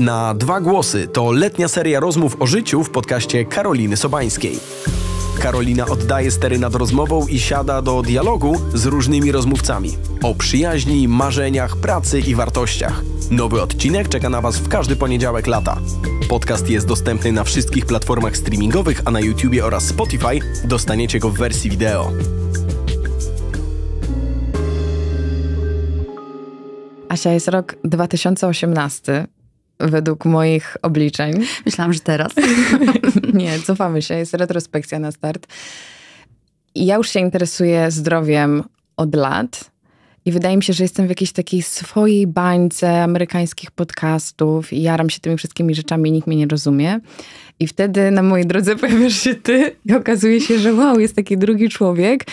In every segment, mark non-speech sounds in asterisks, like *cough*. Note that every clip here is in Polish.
Na dwa głosy to letnia seria rozmów o życiu w podcaście Karoliny Sobańskiej. Karolina oddaje stery nad rozmową i siada do dialogu z różnymi rozmówcami o przyjaźni, marzeniach, pracy i wartościach. Nowy odcinek czeka na Was w każdy poniedziałek lata. Podcast jest dostępny na wszystkich platformach streamingowych, a na YouTubie oraz Spotify dostaniecie go w wersji wideo. Asia, jest rok 2018 według moich obliczeń. *laughs* Myślałam, że teraz. *laughs* Nie, cofamy się, jest retrospekcja na start. ja już się interesuję zdrowiem od lat. I wydaje mi się, że jestem w jakiejś takiej swojej bańce amerykańskich podcastów i jaram się tymi wszystkimi rzeczami i nikt mnie nie rozumie. I wtedy na mojej drodze *laughs* pojawiasz się ty i okazuje się, że wow, jest taki drugi człowiek,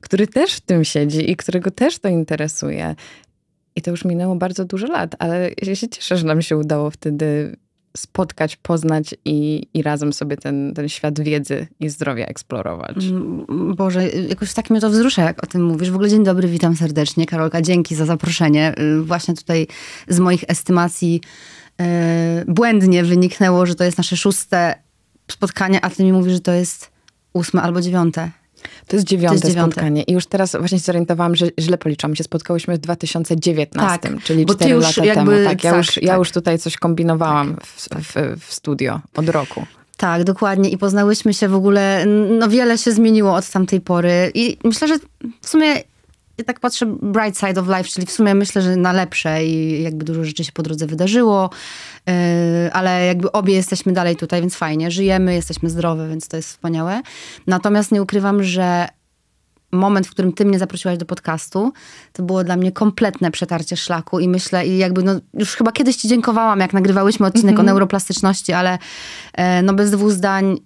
który też w tym siedzi i którego też to interesuje. I to już minęło bardzo dużo lat, ale ja się cieszę, że nam się udało wtedy spotkać, poznać i, i razem sobie ten, ten świat wiedzy i zdrowia eksplorować. Boże, jakoś tak mnie to wzrusza, jak o tym mówisz. W ogóle dzień dobry, witam serdecznie. Karolka, dzięki za zaproszenie. Y, właśnie tutaj z moich estymacji y, błędnie wyniknęło, że to jest nasze szóste spotkanie, a ty mi mówisz, że to jest ósme albo dziewiąte. To jest dziewiąte, to jest dziewiąte. spotkanie. I już teraz właśnie zorientowałam, że źle policzam się. Spotkałyśmy w 2019, tak, czyli 4 już lata jakby, temu. Tak, tak, ja, tak, już, tak. ja już tutaj coś kombinowałam tak. w, w, w studio od roku. Tak, dokładnie. I poznałyśmy się w ogóle, no wiele się zmieniło od tamtej pory. I myślę, że w sumie ja tak patrzę bright side of life, czyli w sumie myślę, że na lepsze i jakby dużo rzeczy się po drodze wydarzyło, yy, ale jakby obie jesteśmy dalej tutaj, więc fajnie, żyjemy, jesteśmy zdrowe, więc to jest wspaniałe. Natomiast nie ukrywam, że moment, w którym ty mnie zaprosiłaś do podcastu, to było dla mnie kompletne przetarcie szlaku i myślę, i jakby, no już chyba kiedyś ci dziękowałam, jak nagrywałyśmy odcinek mm -hmm. o mhm. neuroplastyczności, ale e, no bez dwóch zdań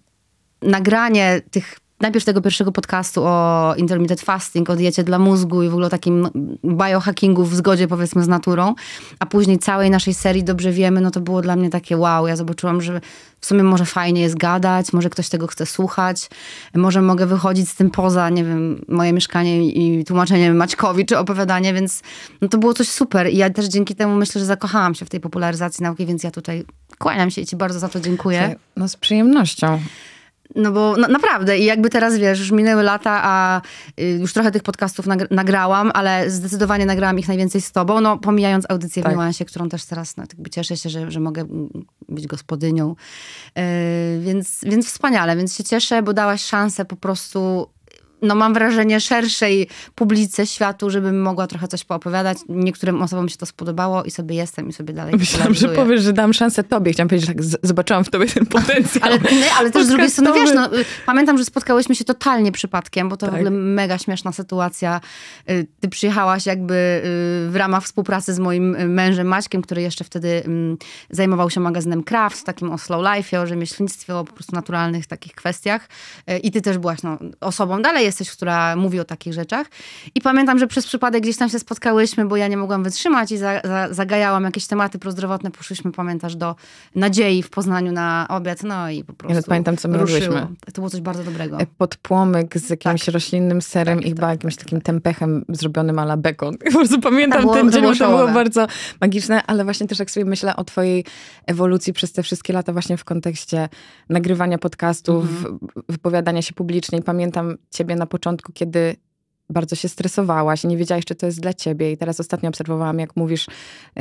nagranie tych najpierw tego pierwszego podcastu o intermittent fasting, o diecie dla mózgu i w ogóle o takim biohackingu w zgodzie powiedzmy z naturą, a później całej naszej serii Dobrze Wiemy, no to było dla mnie takie wow, ja zobaczyłam, że w sumie może fajnie jest gadać, może ktoś tego chce słuchać, może mogę wychodzić z tym poza, nie wiem, moje mieszkanie i tłumaczenie Maćkowi czy opowiadanie, więc no to było coś super i ja też dzięki temu myślę, że zakochałam się w tej popularyzacji nauki, więc ja tutaj kłaniam się i ci bardzo za to dziękuję. No z przyjemnością. No bo naprawdę i jakby teraz wiesz, już minęły lata, a y, już trochę tych podcastów nagrałam, ale zdecydowanie nagrałam ich najwięcej z tobą, no pomijając audycję tak. w Nuansie, którą też teraz no, jakby cieszę się, że, że mogę mm, być gospodynią. Y, więc, więc wspaniale, więc się cieszę, bo dałaś szansę po prostu no mam wrażenie, szerszej publice światu, żebym mogła trochę coś poopowiadać. Niektórym osobom się to spodobało i sobie jestem i sobie dalej Myślałam, że powiesz, że dam szansę tobie. Chciałam powiedzieć, że tak zobaczyłam w tobie ten potencjał. ale, nie, ale też z drugiej strony, wiesz, no, y, pamiętam, że spotkałyśmy się totalnie przypadkiem, bo to tak. w ogóle mega śmieszna sytuacja. Y, ty przyjechałaś jakby y, w ramach współpracy z moim mężem Maćkiem, który jeszcze wtedy mm, zajmował się magazynem Kraft, takim o slow life, o rzemieślnictwie, o po prostu naturalnych takich kwestiach. I ty też byłaś no, osobą, dalej jesteś, która mówi o takich rzeczach. I pamiętam, że przez przypadek gdzieś tam się spotkałyśmy, bo ja nie mogłam wytrzymać i za, za, zagajałam jakieś tematy prozdrowotne. Poszliśmy, pamiętasz, do Nadziei w Poznaniu na obiad, no i po prostu Ja pamiętam, co my ruszyło. To było coś bardzo dobrego. E, Pod płomyk z jakimś tak. roślinnym serem tak, i chyba tak, jakimś tak, takim tak. tempechem zrobionym ala bekon. *laughs* Po prostu pamiętam było, ten dzień, to było bardzo magiczne, ale właśnie też jak sobie myślę o twojej ewolucji przez te wszystkie lata właśnie w kontekście nagrywania podcastów, mhm. wypowiadania się publicznie. pamiętam ciebie na początku, kiedy bardzo się stresowałaś, nie wiedziałaś, czy to jest dla ciebie. I teraz ostatnio obserwowałam, jak mówisz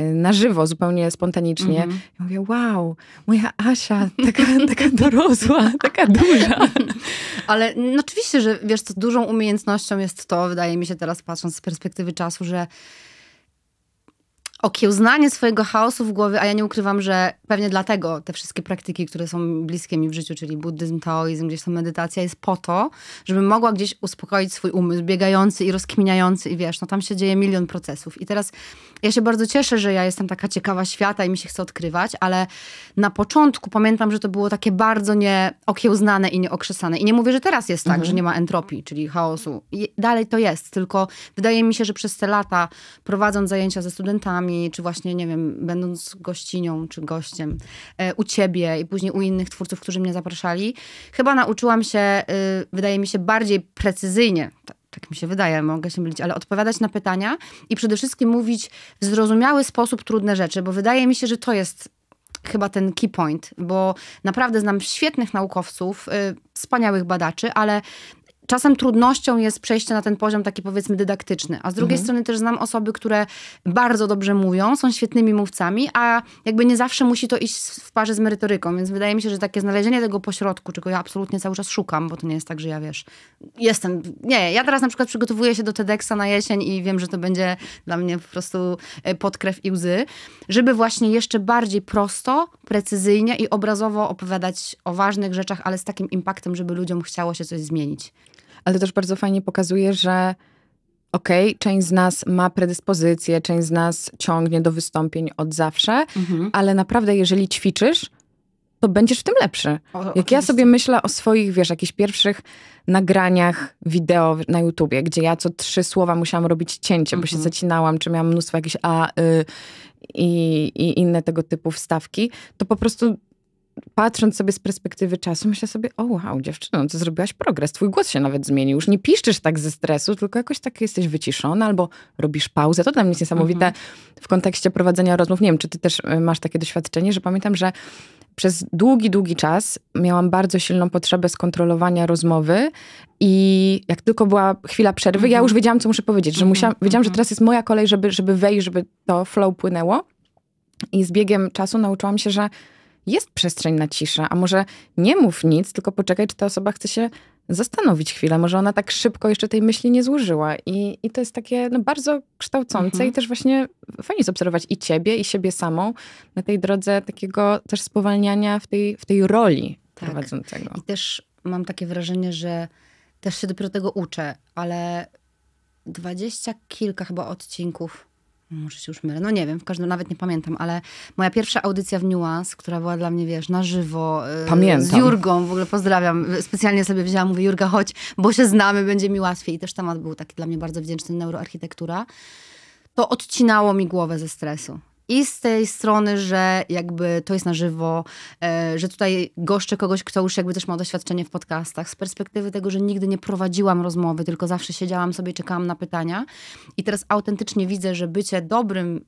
y, na żywo, zupełnie spontanicznie. Mm -hmm. Ja mówię, wow, moja Asia, taka, *laughs* taka dorosła, taka duża. *laughs* Ale no, oczywiście, że wiesz, co dużą umiejętnością jest to, wydaje mi się teraz patrząc z perspektywy czasu, że okiełznanie swojego chaosu w głowie, a ja nie ukrywam, że pewnie dlatego te wszystkie praktyki, które są bliskie mi w życiu, czyli buddyzm, taoizm, gdzieś tam medytacja, jest po to, żebym mogła gdzieś uspokoić swój umysł, biegający i rozkminiający i wiesz, no tam się dzieje milion procesów. I teraz ja się bardzo cieszę, że ja jestem taka ciekawa świata i mi się chce odkrywać, ale na początku pamiętam, że to było takie bardzo nieokiełznane i nieokrzesane. I nie mówię, że teraz jest tak, mhm. że nie ma entropii, czyli chaosu. I dalej to jest, tylko wydaje mi się, że przez te lata prowadząc zajęcia ze studentami, czy właśnie, nie wiem, będąc gościnią czy gościem e, u ciebie i później u innych twórców, którzy mnie zapraszali, chyba nauczyłam się, y, wydaje mi się, bardziej precyzyjnie tak, tak mi się wydaje, mogę się mylić, ale odpowiadać na pytania i przede wszystkim mówić w zrozumiały sposób trudne rzeczy, bo wydaje mi się, że to jest chyba ten key point, bo naprawdę znam świetnych naukowców, yy, wspaniałych badaczy, ale czasem trudnością jest przejście na ten poziom taki powiedzmy dydaktyczny, a z drugiej mhm. strony też znam osoby, które bardzo dobrze mówią, są świetnymi mówcami, a jakby nie zawsze musi to iść w parze z merytoryką, więc wydaje mi się, że takie znalezienie tego pośrodku, czego ja absolutnie cały czas szukam, bo to nie jest tak, że ja wiesz, jestem, nie, ja teraz na przykład przygotowuję się do TEDxa na jesień i wiem, że to będzie dla mnie po prostu e, krew i łzy, żeby właśnie jeszcze bardziej prosto, precyzyjnie i obrazowo opowiadać o ważnych rzeczach, ale z takim impaktem, żeby ludziom chciało się coś zmienić ale też bardzo fajnie pokazuje, że okej, okay, część z nas ma predyspozycje, część z nas ciągnie do wystąpień od zawsze, mhm. ale naprawdę jeżeli ćwiczysz, to będziesz w tym lepszy. O, Jak oczywiście. ja sobie myślę o swoich, wiesz, jakichś pierwszych nagraniach wideo na YouTubie, gdzie ja co trzy słowa musiałam robić cięcie, mhm. bo się mhm. zacinałam, czy miałam mnóstwo jakichś a, y, i, i inne tego typu wstawki, to po prostu patrząc sobie z perspektywy czasu, myślę sobie, o wow, dziewczyno, co no zrobiłaś progres, twój głos się nawet zmienił, już nie piszczysz tak ze stresu, tylko jakoś tak jesteś wyciszona albo robisz pauzę. To dla mnie jest niesamowite mhm. w kontekście prowadzenia rozmów. Nie wiem, czy ty też y, masz takie doświadczenie, że pamiętam, że przez długi, długi czas miałam bardzo silną potrzebę skontrolowania rozmowy i jak tylko była chwila przerwy, mhm. ja już wiedziałam, co muszę powiedzieć, że mhm. musiałam, wiedziałam, że mhm. teraz jest moja kolej, żeby, żeby wejść, żeby to flow płynęło. I z biegiem czasu nauczyłam się, że jest przestrzeń na ciszę, a może nie mów nic, tylko poczekaj, czy ta osoba chce się zastanowić chwilę, może ona tak szybko jeszcze tej myśli nie złożyła. I, i to jest takie no, bardzo kształcące mhm. i też właśnie fajnie jest obserwować i ciebie, i siebie samą na tej drodze takiego też spowalniania w tej, w tej roli tak. prowadzącego. I też mam takie wrażenie, że też się dopiero tego uczę, ale dwadzieścia kilka chyba odcinków może się już mylę, no nie wiem, w każdym nawet nie pamiętam, ale moja pierwsza audycja w Nuance, która była dla mnie, wiesz, na żywo, y, pamiętam. z Jurgą, w ogóle pozdrawiam, specjalnie sobie wzięłam, mówię Jurga, chodź, bo się znamy, będzie mi łatwiej i też temat był taki dla mnie bardzo wdzięczny, neuroarchitektura, to odcinało mi głowę ze stresu i z tej strony, że jakby to jest na żywo, e, że tutaj goszczę kogoś, kto już jakby też ma doświadczenie w podcastach, z perspektywy tego, że nigdy nie prowadziłam rozmowy, tylko zawsze siedziałam sobie, czekałam na pytania i teraz autentycznie widzę, że bycie dobrym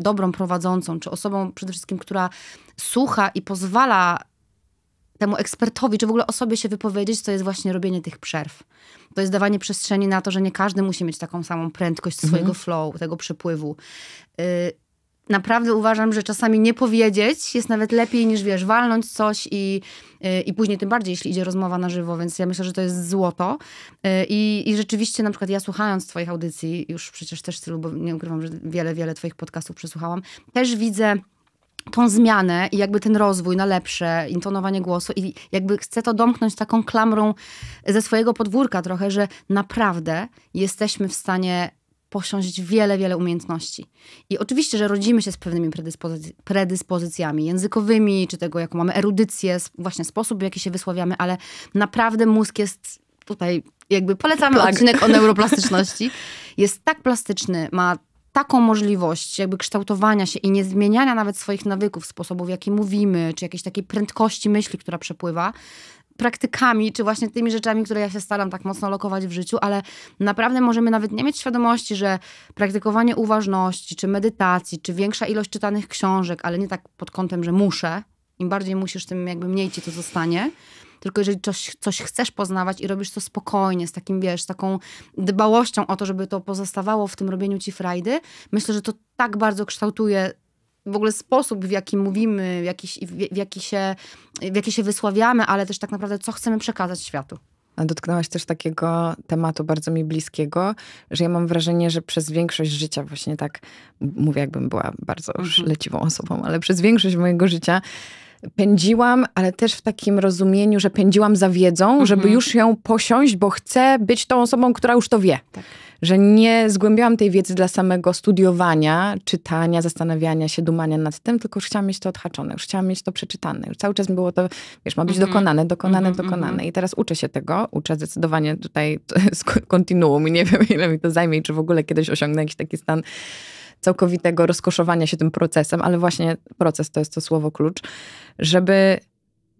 dobrą prowadzącą, czy osobą przede wszystkim, która słucha i pozwala temu ekspertowi, czy w ogóle osobie się wypowiedzieć, to jest właśnie robienie tych przerw. To jest dawanie przestrzeni na to, że nie każdy musi mieć taką samą prędkość swojego mm flow, tego przepływu. Y naprawdę uważam, że czasami nie powiedzieć jest nawet lepiej niż, wiesz, walnąć coś i, y, i później tym bardziej, jeśli idzie rozmowa na żywo, więc ja myślę, że to jest złoto. Y, I, I rzeczywiście na przykład ja słuchając twoich audycji, już przecież też tylu, bo nie ukrywam, że wiele, wiele twoich podcastów przesłuchałam, też widzę tą zmianę i jakby ten rozwój na lepsze, intonowanie głosu i jakby chcę to domknąć taką klamrą ze swojego podwórka trochę, że naprawdę jesteśmy w stanie posiąść wiele, wiele umiejętności. I oczywiście, że rodzimy się z pewnymi predyspozy predyspozycjami językowymi, czy tego, jaką mamy erudycję, właśnie sposób, w jaki się wysławiamy, ale naprawdę mózg jest tutaj, jakby polecamy Plag. odcinek o *laughs* neuroplastyczności. Jest tak plastyczny, ma taką możliwość jakby kształtowania się i nie zmieniania nawet swoich nawyków, sposobów, w jaki mówimy, czy jakiejś takiej prędkości myśli, która przepływa, praktykami, czy właśnie tymi rzeczami, które ja się staram tak mocno lokować w życiu, ale naprawdę możemy nawet nie mieć świadomości, że praktykowanie uważności, czy medytacji, czy większa ilość czytanych książek, ale nie tak pod kątem, że muszę, im bardziej musisz, tym jakby mniej ci to zostanie. Tylko jeżeli coś, coś chcesz poznawać i robisz to spokojnie, z takim, wiesz, taką dbałością o to, żeby to pozostawało w tym robieniu ci frajdy, myślę, że to tak bardzo kształtuje w ogóle sposób, w jaki mówimy, w jaki, w, jaki się, w jaki się wysławiamy, ale też tak naprawdę, co chcemy przekazać światu. Dotknęłaś też takiego tematu bardzo mi bliskiego, że ja mam wrażenie, że przez większość życia, właśnie tak mówię, jakbym była bardzo już mhm. leciwą osobą, ale przez większość mojego życia pędziłam, ale też w takim rozumieniu, że pędziłam za wiedzą, mhm. żeby już ją posiąść, bo chcę być tą osobą, która już to wie. Tak że nie zgłębiałam tej wiedzy dla samego studiowania, czytania, zastanawiania się, dumania nad tym, tylko już chciałam mieć to odhaczone, już chciałam mieć to przeczytane. Już cały czas było to, wiesz, ma być mm -hmm. dokonane, dokonane, mm -hmm, dokonane. Mm -hmm. I teraz uczę się tego, uczę zdecydowanie tutaj z *laughs* kontinuum i nie wiem, ile mi to zajmie czy w ogóle kiedyś osiągnę jakiś taki stan całkowitego rozkoszowania się tym procesem, ale właśnie proces to jest to słowo klucz, żeby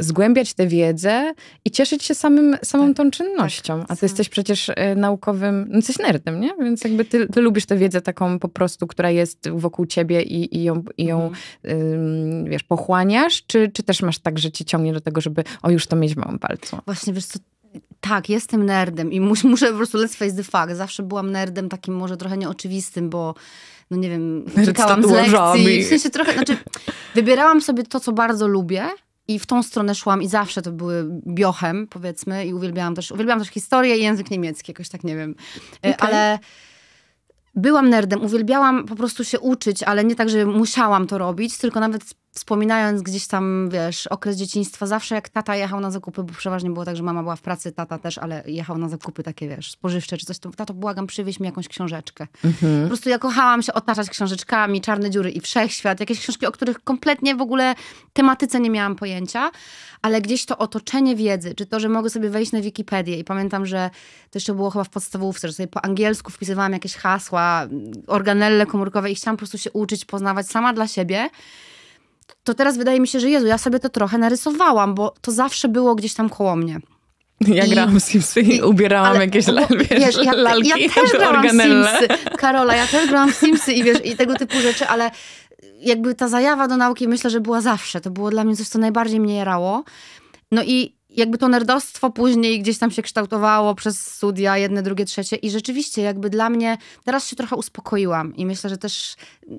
zgłębiać tę wiedzę i cieszyć się samym, samą tak, tą czynnością. Tak, A ty sam. jesteś przecież y, naukowym, no jesteś nerdem, nie? Więc jakby ty, ty, lubisz tę wiedzę taką po prostu, która jest wokół ciebie i, i ją, i ją mhm. y, wiesz, pochłaniasz, czy, czy też masz tak, że ci ciągnie do tego, żeby o już to mieć w małym palcu? Właśnie, wiesz co, tak, jestem nerdem i mus, muszę po prostu let's face the fact. Zawsze byłam nerdem takim może trochę nieoczywistym, bo no nie wiem, czekałam z lekcji. W sensie trochę, znaczy wybierałam sobie to, co bardzo lubię, i w tą stronę szłam i zawsze to były biochem, powiedzmy, i uwielbiałam też, uwielbiałam też historię i język niemiecki, jakoś tak nie wiem. E, okay. Ale byłam nerdem, uwielbiałam po prostu się uczyć, ale nie tak, że musiałam to robić, tylko nawet wspominając gdzieś tam, wiesz, okres dzieciństwa, zawsze jak tata jechał na zakupy, bo przeważnie było tak, że mama była w pracy, tata też, ale jechał na zakupy takie, wiesz, spożywcze czy coś, to tato, błagam, przywieź mi jakąś książeczkę. Mhm. Po prostu ja kochałam się otaczać książeczkami, Czarne Dziury i Wszechświat, jakieś książki, o których kompletnie w ogóle tematyce nie miałam pojęcia, ale gdzieś to otoczenie wiedzy, czy to, że mogę sobie wejść na Wikipedię i pamiętam, że to jeszcze było chyba w podstawówce, że sobie po angielsku wpisywałam jakieś hasła, organelle komórkowe i chciałam po prostu się uczyć, poznawać sama dla siebie, to teraz wydaje mi się, że Jezu, ja sobie to trochę narysowałam, bo to zawsze było gdzieś tam koło mnie. Ja I, grałam Simsy i, ubierałam ale, jakieś bo, wiesz, ja, lalki ja też grałam Simsy. Karola, ja też grałam Simsy i wiesz, i tego typu rzeczy, ale jakby ta zajawa do nauki myślę, że była zawsze. To było dla mnie coś, co najbardziej mnie jarało. No i jakby to nerdostwo później gdzieś tam się kształtowało przez studia, jedne, drugie, trzecie i rzeczywiście jakby dla mnie, teraz się trochę uspokoiłam i myślę, że też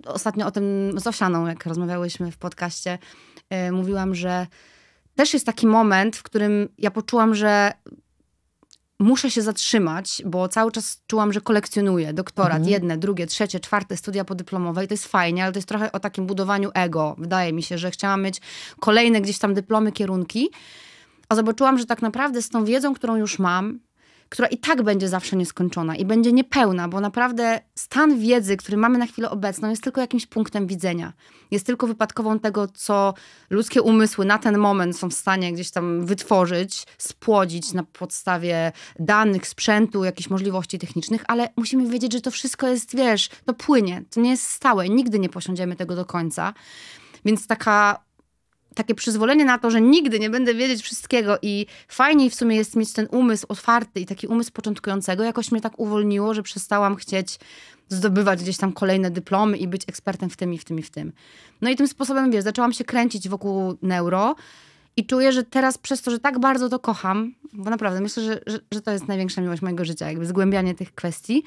ostatnio o tym z Osianą, jak rozmawiałyśmy w podcaście, yy, mówiłam, że też jest taki moment, w którym ja poczułam, że muszę się zatrzymać, bo cały czas czułam, że kolekcjonuję doktorat, mhm. jedne, drugie, trzecie, czwarte studia podyplomowe i to jest fajnie, ale to jest trochę o takim budowaniu ego. Wydaje mi się, że chciałam mieć kolejne gdzieś tam dyplomy, kierunki a zobaczyłam, że tak naprawdę z tą wiedzą, którą już mam, która i tak będzie zawsze nieskończona i będzie niepełna, bo naprawdę stan wiedzy, który mamy na chwilę obecną, jest tylko jakimś punktem widzenia. Jest tylko wypadkową tego, co ludzkie umysły na ten moment są w stanie gdzieś tam wytworzyć, spłodzić na podstawie danych, sprzętu, jakichś możliwości technicznych, ale musimy wiedzieć, że to wszystko jest, wiesz, to płynie, to nie jest stałe, nigdy nie posiądziemy tego do końca. Więc taka takie przyzwolenie na to, że nigdy nie będę wiedzieć wszystkiego i fajniej w sumie jest mieć ten umysł otwarty i taki umysł początkującego, jakoś mnie tak uwolniło, że przestałam chcieć zdobywać gdzieś tam kolejne dyplomy i być ekspertem w tym i w tym i w tym. No i tym sposobem, wiesz, zaczęłam się kręcić wokół neuro i czuję, że teraz przez to, że tak bardzo to kocham, bo naprawdę myślę, że, że, że to jest największa miłość mojego życia, jakby zgłębianie tych kwestii,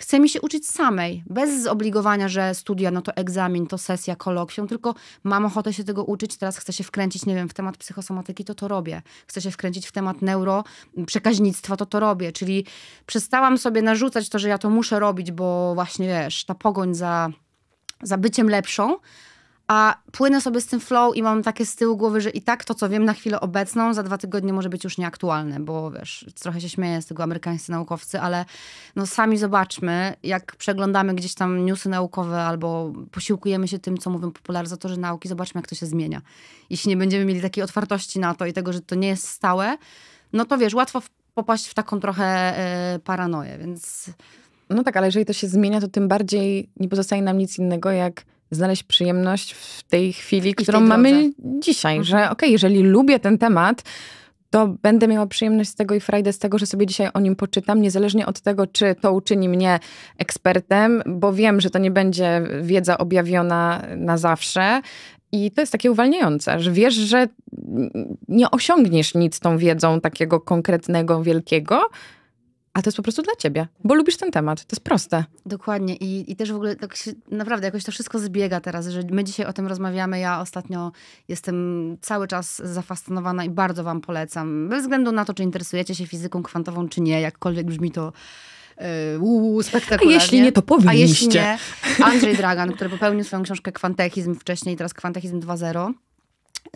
Chce mi się uczyć samej, bez zobligowania, że studia, no to egzamin, to sesja, kolokwium, tylko mam ochotę się tego uczyć, teraz chcę się wkręcić, nie wiem, w temat psychosomatyki, to to robię. Chcę się wkręcić w temat neuro, przekaźnictwa, to to robię. Czyli przestałam sobie narzucać to, że ja to muszę robić, bo właśnie, wiesz, ta pogoń za za byciem lepszą, a płynę sobie z tym flow i mam takie z tyłu głowy, że i tak to, co wiem na chwilę obecną, za dwa tygodnie może być już nieaktualne, bo wiesz, trochę się śmieję z tego amerykańscy naukowcy, ale no sami zobaczmy, jak przeglądamy gdzieś tam newsy naukowe albo posiłkujemy się tym, co mówią popularyzatorzy nauki, zobaczmy, jak to się zmienia. Jeśli nie będziemy mieli takiej otwartości na to i tego, że to nie jest stałe, no to wiesz, łatwo popaść w taką trochę yy, paranoję, więc... No tak, ale jeżeli to się zmienia, to tym bardziej nie pozostaje nam nic innego, jak znaleźć przyjemność w tej chwili, którą tej mamy dzisiaj. Mhm. Że okej, okay, jeżeli lubię ten temat, to będę miała przyjemność z tego i frajdę z tego, że sobie dzisiaj o nim poczytam, niezależnie od tego, czy to uczyni mnie ekspertem, bo wiem, że to nie będzie wiedza objawiona na zawsze. I to jest takie uwalniające, że wiesz, że nie osiągniesz nic tą wiedzą takiego konkretnego, wielkiego, a to jest po prostu dla ciebie, bo lubisz ten temat. To jest proste. Dokładnie. I, i też w ogóle tak się, naprawdę jakoś to wszystko zbiega teraz, że my dzisiaj o tym rozmawiamy. Ja ostatnio jestem cały czas zafascynowana i bardzo wam polecam. Bez względu na to, czy interesujecie się fizyką kwantową, czy nie, jakkolwiek brzmi to y, uuu, spektakularnie. A jeśli nie, to powinniście. A jeśli nie, Andrzej Dragan, który popełnił swoją książkę Kwantechizm wcześniej, teraz Kwantechizm 2.0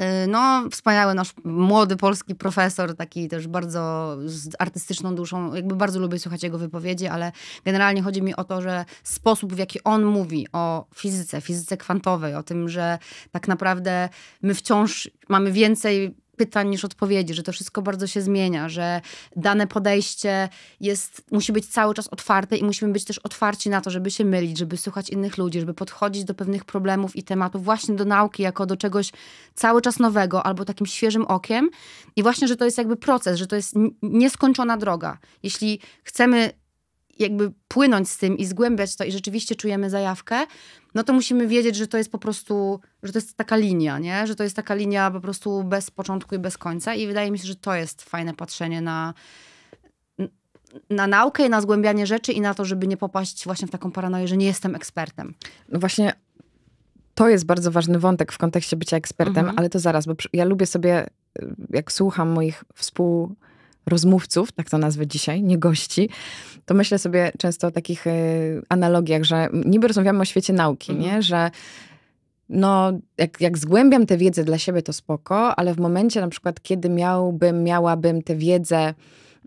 Y, no, wspaniały nasz młody polski profesor, taki też bardzo z artystyczną duszą. Jakby bardzo lubię słuchać jego wypowiedzi, ale generalnie chodzi mi o to, że sposób, w jaki on mówi o fizyce, fizyce kwantowej, o tym, że tak naprawdę my wciąż mamy więcej pytań niż odpowiedzi, że to wszystko bardzo się zmienia, że dane podejście jest, musi być cały czas otwarte i musimy być też otwarci na to, żeby się mylić, żeby słuchać innych ludzi, żeby podchodzić do pewnych problemów i tematów właśnie do nauki jako do czegoś cały czas nowego albo takim świeżym okiem i właśnie, że to jest jakby proces, że to jest nieskończona droga. Jeśli chcemy jakby płynąć z tym i zgłębiać to i rzeczywiście czujemy zajawkę, no to musimy wiedzieć, że to jest po prostu, że to jest taka linia, nie? Że to jest taka linia po prostu bez początku i bez końca i wydaje mi się, że to jest fajne patrzenie na na naukę i na zgłębianie rzeczy i na to, żeby nie popaść właśnie w taką paranoję, że nie jestem ekspertem. No właśnie to jest bardzo ważny wątek w kontekście bycia ekspertem, mhm. ale to zaraz, bo ja lubię sobie, jak słucham moich współ rozmówców, tak to nazwę dzisiaj, nie gości, to myślę sobie często o takich y, analogiach, że niby rozmawiamy o świecie nauki, mhm. nie? Że no, jak, jak zgłębiam tę wiedzę dla siebie, to spoko, ale w momencie na przykład, kiedy miałbym, miałabym tę wiedzę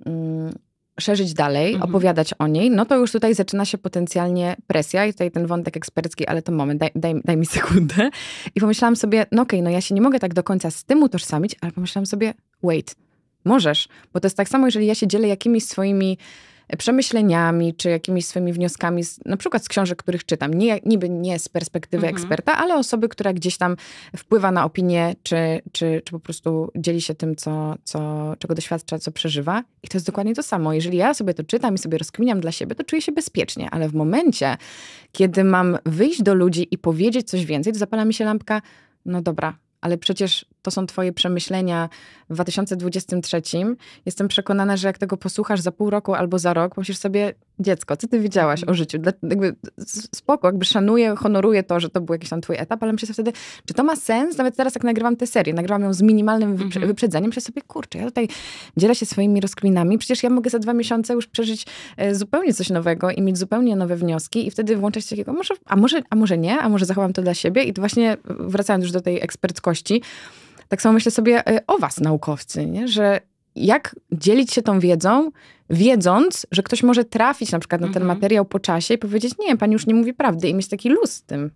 mm, szerzyć dalej, mhm. opowiadać o niej, no to już tutaj zaczyna się potencjalnie presja i tutaj ten wątek ekspercki, ale to moment, daj, daj, daj mi sekundę. I pomyślałam sobie, no okej, okay, no ja się nie mogę tak do końca z tym utożsamić, ale pomyślałam sobie, wait, Możesz, bo to jest tak samo, jeżeli ja się dzielę jakimiś swoimi e, przemyśleniami czy jakimiś swoimi wnioskami, z, na przykład z książek, których czytam. Nie, niby nie z perspektywy mhm. eksperta, ale osoby, która gdzieś tam wpływa na opinię, czy, czy, czy po prostu dzieli się tym, co, co, czego doświadcza, co przeżywa. I to jest dokładnie to samo. Jeżeli ja sobie to czytam i sobie rozkminiam dla siebie, to czuję się bezpiecznie, ale w momencie, kiedy mam wyjść do ludzi i powiedzieć coś więcej, to zapala mi się lampka, no dobra, ale przecież to są Twoje przemyślenia w 2023. Jestem przekonana, że jak tego posłuchasz za pół roku albo za rok, myślisz sobie, dziecko, co ty wiedziałaś o mhm. życiu? Jakby spoko, jakby szanuję, honoruję to, że to był jakiś tam twój etap, ale myślę sobie wtedy, czy to ma sens? Nawet teraz, jak nagrywam tę serię, nagrywam ją z minimalnym mhm. wyprzedzeniem, myślę sobie, kurczę, ja tutaj dzielę się swoimi rozkminami, przecież ja mogę za dwa miesiące już przeżyć e, zupełnie coś nowego i mieć zupełnie nowe wnioski i wtedy włączać się takiego, może, a, może, a może nie, a może zachowam to dla siebie i właśnie e, wracając już do tej ekspertkości. Tak samo myślę sobie y, o was, naukowcy, nie? że jak dzielić się tą wiedzą, wiedząc, że ktoś może trafić na przykład na ten mhm. materiał po czasie i powiedzieć, nie, pani już nie mówi prawdy i mieć taki luz z tym.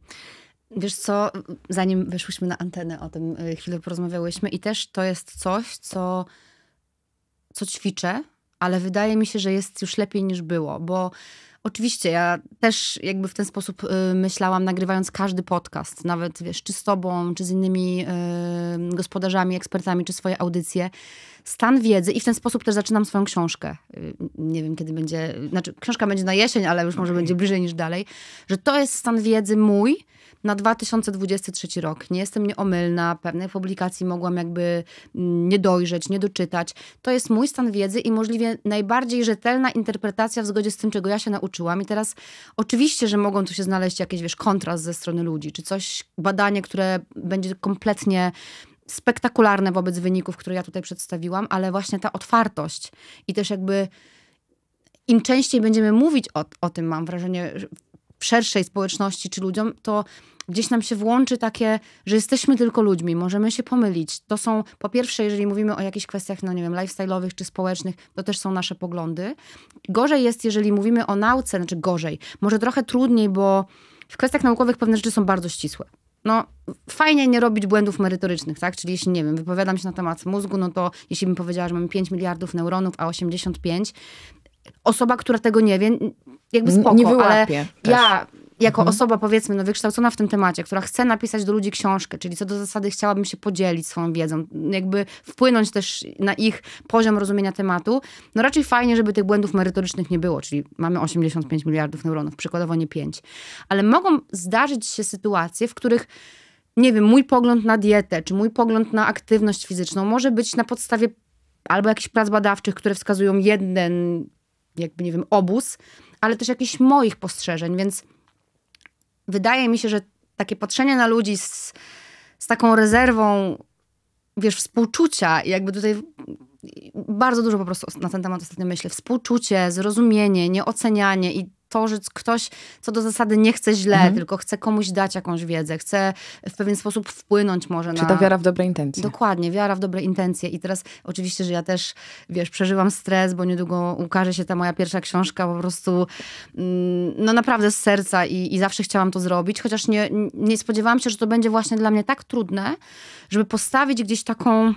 Wiesz co, zanim weszłyśmy na antenę, o tym y, chwilę porozmawiałyśmy i też to jest coś, co, co ćwiczę, ale wydaje mi się, że jest już lepiej niż było, bo Oczywiście, ja też jakby w ten sposób y, myślałam, nagrywając każdy podcast, nawet wiesz, czy z tobą, czy z innymi y, gospodarzami, ekspertami, czy swoje audycje. Stan wiedzy i w ten sposób też zaczynam swoją książkę. Y, nie wiem, kiedy będzie, znaczy książka będzie na jesień, ale już okay. może będzie bliżej niż dalej, że to jest stan wiedzy mój, na 2023 rok. Nie jestem nieomylna, pewnej publikacji mogłam jakby mm, nie dojrzeć, nie doczytać. To jest mój stan wiedzy i możliwie najbardziej rzetelna interpretacja w zgodzie z tym, czego ja się nauczyłam. I teraz oczywiście, że mogą tu się znaleźć jakieś, wiesz, kontrast ze strony ludzi, czy coś, badanie, które będzie kompletnie spektakularne wobec wyników, które ja tutaj przedstawiłam, ale właśnie ta otwartość i też jakby im częściej będziemy mówić o, o tym, mam wrażenie, szerszej społeczności czy ludziom, to gdzieś nam się włączy takie, że jesteśmy tylko ludźmi, możemy się pomylić. To są, po pierwsze, jeżeli mówimy o jakichś kwestiach, no nie wiem, lifestyle'owych czy społecznych, to też są nasze poglądy. Gorzej jest, jeżeli mówimy o nauce, znaczy gorzej, może trochę trudniej, bo w kwestiach naukowych pewne rzeczy są bardzo ścisłe no fajnie nie robić błędów merytorycznych, tak? Czyli jeśli, nie wiem, wypowiadam się na temat mózgu, no to jeśli bym powiedziała, że mamy 5 miliardów neuronów, a 85, osoba, która tego nie wie, jakby spoko, nie wyłapię ale ja jako mhm. osoba, powiedzmy, no, wykształcona w tym temacie, która chce napisać do ludzi książkę, czyli co do zasady chciałabym się podzielić swoją wiedzą, jakby wpłynąć też na ich poziom rozumienia tematu, no raczej fajnie, żeby tych błędów merytorycznych nie było, czyli mamy 85 miliardów neuronów, przykładowo nie 5. Ale mogą zdarzyć się sytuacje, w których nie wiem, mój pogląd na dietę, czy mój pogląd na aktywność fizyczną może być na podstawie albo jakichś prac badawczych, które wskazują jeden, jakby nie wiem, obóz, ale też jakichś moich postrzeżeń, więc wydaje mi się, że takie patrzenie na ludzi z, z taką rezerwą, wiesz, współczucia, jakby tutaj bardzo dużo po prostu na ten temat ostatnio myślę, współczucie, zrozumienie, nieocenianie i tworzyć ktoś co do zasady nie chce źle, mhm. tylko chce komuś dać jakąś wiedzę, chce w pewien sposób wpłynąć może Czy na... Czy to wiara w dobre intencje. Dokładnie, wiara w dobre intencje. I teraz oczywiście, że ja też, wiesz, przeżywam stres, bo niedługo ukaże się ta moja pierwsza książka po prostu, mm, no naprawdę z serca i, i zawsze chciałam to zrobić, chociaż nie, nie spodziewałam się, że to będzie właśnie dla mnie tak trudne, żeby postawić gdzieś taką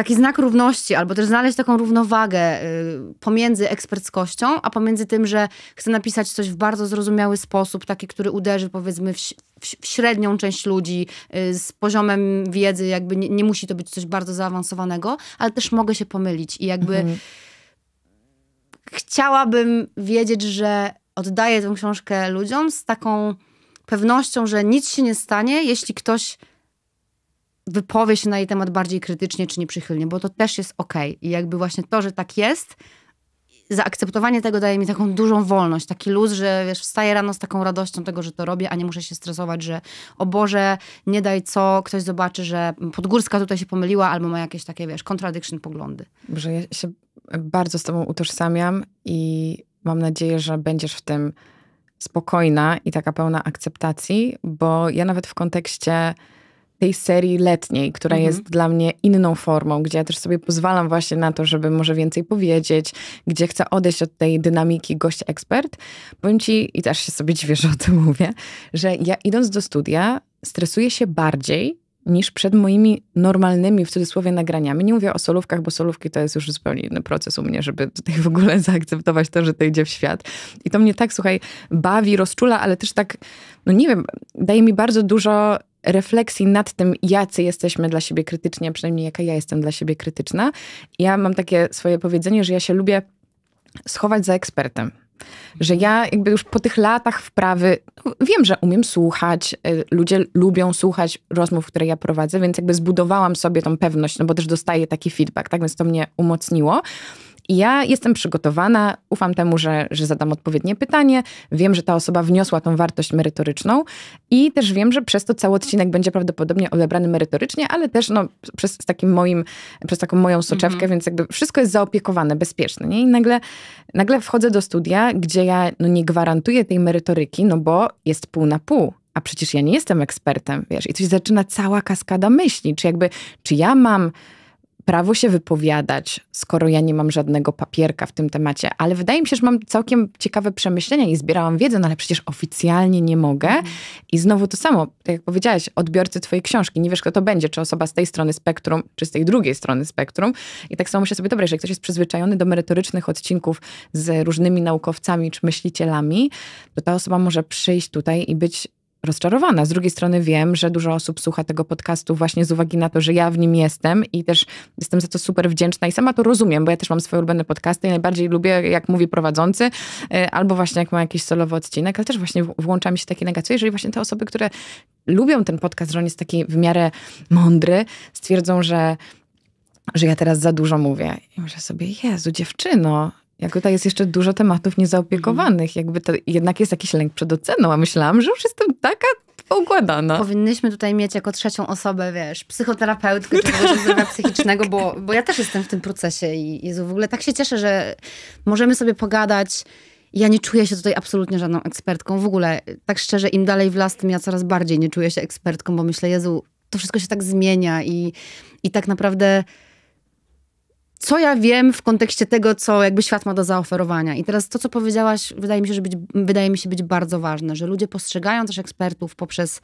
taki znak równości, albo też znaleźć taką równowagę y, pomiędzy eksperckością, a pomiędzy tym, że chcę napisać coś w bardzo zrozumiały sposób, taki, który uderzy powiedzmy w, w średnią część ludzi y, z poziomem wiedzy, jakby nie, nie, musi to być coś bardzo zaawansowanego, ale też mogę się pomylić i jakby mhm. chciałabym wiedzieć, że oddaję tę książkę ludziom z taką pewnością, że nic się nie stanie, jeśli ktoś wypowie się na jej temat bardziej krytycznie czy nieprzychylnie, bo to też jest okej. Okay. I jakby właśnie to, że tak jest, zaakceptowanie tego daje mi taką dużą wolność, taki luz, że wiesz, wstaję rano z taką radością tego, że to robię, a nie muszę się stresować, że o Boże, nie daj co, ktoś zobaczy, że Podgórska tutaj się pomyliła albo ma jakieś takie, wiesz, contradiction poglądy. że ja się bardzo z tobą utożsamiam i mam nadzieję, że będziesz w tym spokojna i taka pełna akceptacji, bo ja nawet w kontekście tej serii letniej, która mhm. jest dla mnie inną formą, gdzie ja też sobie pozwalam właśnie na to, żeby może więcej powiedzieć, gdzie chcę odejść od tej dynamiki gość-ekspert. Powiem ci, i też się sobie dziwię, *laughs* że o tym mówię, że ja idąc do studia stresuję się bardziej niż przed moimi normalnymi, w cudzysłowie, nagraniami. Nie mówię o solówkach, bo solówki to jest już zupełnie inny proces u mnie, żeby tutaj w ogóle *laughs* zaakceptować to, że to idzie w świat. I to mnie tak, słuchaj, bawi, rozczula, ale też tak, no nie wiem, daje mi bardzo dużo refleksji nad tym, jacy jesteśmy dla siebie krytyczni, a przynajmniej jaka ja jestem dla siebie krytyczna. Ja mam takie swoje powiedzenie, że ja się lubię schować za ekspertem. Że ja jakby już po tych latach wprawy no, wiem, że umiem słuchać, y, ludzie lubią słuchać rozmów, które ja prowadzę, więc jakby zbudowałam sobie tą pewność, no bo też dostaję taki feedback, tak więc to mnie umocniło. I ja jestem przygotowana, ufam temu, że, że zadam odpowiednie pytanie, wiem, że ta osoba wniosła tą wartość merytoryczną i też wiem, że przez to cały odcinek będzie prawdopodobnie odebrany merytorycznie, ale też no, przez, takim moim, przez taką moją soczewkę, mm -hmm. więc jakby wszystko jest zaopiekowane, bezpieczne. Nie? I nagle, nagle wchodzę do studia, gdzie ja no, nie gwarantuję tej merytoryki, no bo jest pół na pół a przecież ja nie jestem ekspertem, wiesz, i coś zaczyna cała kaskada myśli, czy jakby, czy ja mam prawo się wypowiadać, skoro ja nie mam żadnego papierka w tym temacie, ale wydaje mi się, że mam całkiem ciekawe przemyślenia i zbierałam wiedzę, no ale przecież oficjalnie nie mogę. Mhm. I znowu to samo, tak jak powiedziałaś, odbiorcy twojej książki, nie wiesz kto to będzie, czy osoba z tej strony spektrum, czy z tej drugiej strony spektrum. I tak samo myślę sobie, dobra, że ktoś jest przyzwyczajony do merytorycznych odcinków z różnymi naukowcami czy myślicielami, to ta osoba może przyjść tutaj i być rozczarowana. Z drugiej strony wiem, że dużo osób słucha tego podcastu właśnie z uwagi na to, że ja w nim jestem i też jestem za to super wdzięczna i sama to rozumiem, bo ja też mam swoje ulubione podcasty i najbardziej lubię, jak mówi prowadzący, e, albo właśnie jak ma jakiś solowy odcinek, ale też właśnie włącza mi się takie negacje, jeżeli właśnie te osoby, które lubią ten podcast, że on jest taki w miarę mądry, stwierdzą, że że ja teraz za dużo mówię. I myślę sobie, Jezu, dziewczyno, jak tutaj jest jeszcze dużo tematów niezaopiekowanych, mhm. jakby to jednak jest jakiś lęk przed oceną, a myślałam, że już jestem taka układana. Powinnyśmy tutaj mieć jako trzecią osobę, wiesz, psychoterapeutkę czy zdrowia psychicznego, bo, bo ja też jestem w tym procesie i Jezu, w ogóle tak się cieszę, że możemy sobie pogadać. Ja nie czuję się tutaj absolutnie żadną ekspertką. W ogóle, tak szczerze, im dalej w las, tym ja coraz bardziej nie czuję się ekspertką, bo myślę, Jezu, to wszystko się tak zmienia i, i tak naprawdę co ja wiem w kontekście tego, co jakby świat ma do zaoferowania. I teraz to, co powiedziałaś, wydaje mi się, że być, wydaje mi się być bardzo ważne, że ludzie postrzegają też ekspertów poprzez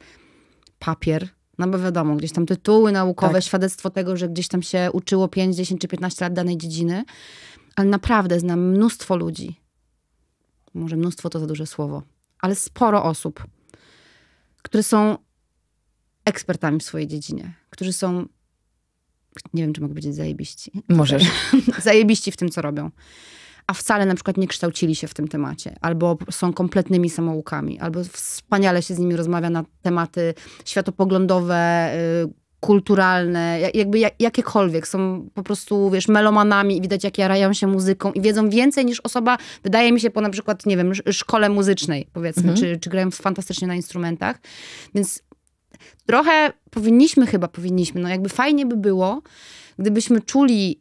papier, no bo wiadomo, gdzieś tam tytuły naukowe, tak. świadectwo tego, że gdzieś tam się uczyło 5, 10 czy 15 lat danej dziedziny, ale naprawdę znam mnóstwo ludzi, może mnóstwo to za duże słowo, ale sporo osób, które są ekspertami w swojej dziedzinie, którzy są nie wiem, czy mogę powiedzieć zajebiści. Możesz. *laughs* zajebiści w tym, co robią. A wcale na przykład nie kształcili się w tym temacie, albo są kompletnymi samoukami, albo wspaniale się z nimi rozmawia na tematy światopoglądowe, y, kulturalne, jakby jakiekolwiek. Są po prostu, wiesz, melomanami i widać, jak jarają się muzyką i wiedzą więcej niż osoba, wydaje mi się, po na przykład, nie wiem, szkole muzycznej, powiedzmy, mhm. czy, czy grają fantastycznie na instrumentach. Więc trochę powinniśmy chyba, powinniśmy, no jakby fajnie by było, gdybyśmy czuli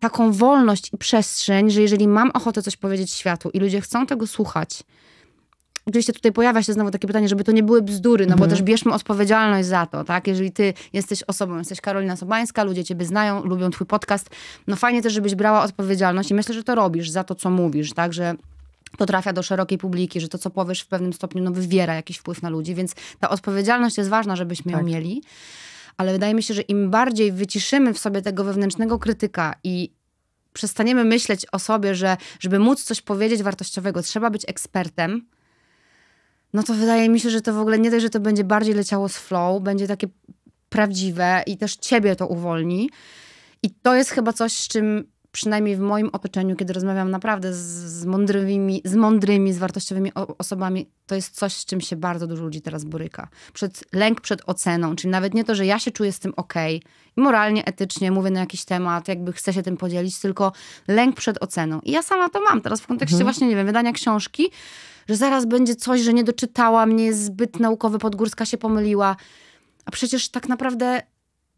taką wolność i przestrzeń, że jeżeli mam ochotę coś powiedzieć światu i ludzie chcą tego słuchać, Oczywiście tutaj pojawia się znowu takie pytanie, żeby to nie były bzdury, no mhm. bo też bierzmy odpowiedzialność za to, tak? Jeżeli ty jesteś osobą, jesteś Karolina Sobańska, ludzie ciebie znają, lubią twój podcast, no fajnie też, żebyś brała odpowiedzialność i myślę, że to robisz za to, co mówisz, tak? Że to trafia do szerokiej publiki, że to, co powiesz w pewnym stopniu, no wywiera jakiś wpływ na ludzi, więc ta odpowiedzialność jest ważna, żebyśmy tak. ją mieli. Ale wydaje mi się, że im bardziej wyciszymy w sobie tego wewnętrznego krytyka i przestaniemy myśleć o sobie, że żeby móc coś powiedzieć wartościowego, trzeba być ekspertem, no to wydaje mi się, że to w ogóle nie dość, że to będzie bardziej leciało z flow, będzie takie prawdziwe i też ciebie to uwolni. I to jest chyba coś, z czym przynajmniej w moim otoczeniu, kiedy rozmawiam naprawdę z, z, mądrymi, z mądrymi, z wartościowymi osobami, to jest coś, z czym się bardzo dużo ludzi teraz boryka. Przed, lęk przed oceną, czyli nawet nie to, że ja się czuję z tym ok, moralnie, etycznie mówię na jakiś temat, jakby chcę się tym podzielić, tylko lęk przed oceną. I ja sama to mam teraz w kontekście mhm. właśnie, nie wiem, wydania książki, że zaraz będzie coś, że nie doczytałam, nie jest zbyt naukowy, Podgórska się pomyliła. A przecież tak naprawdę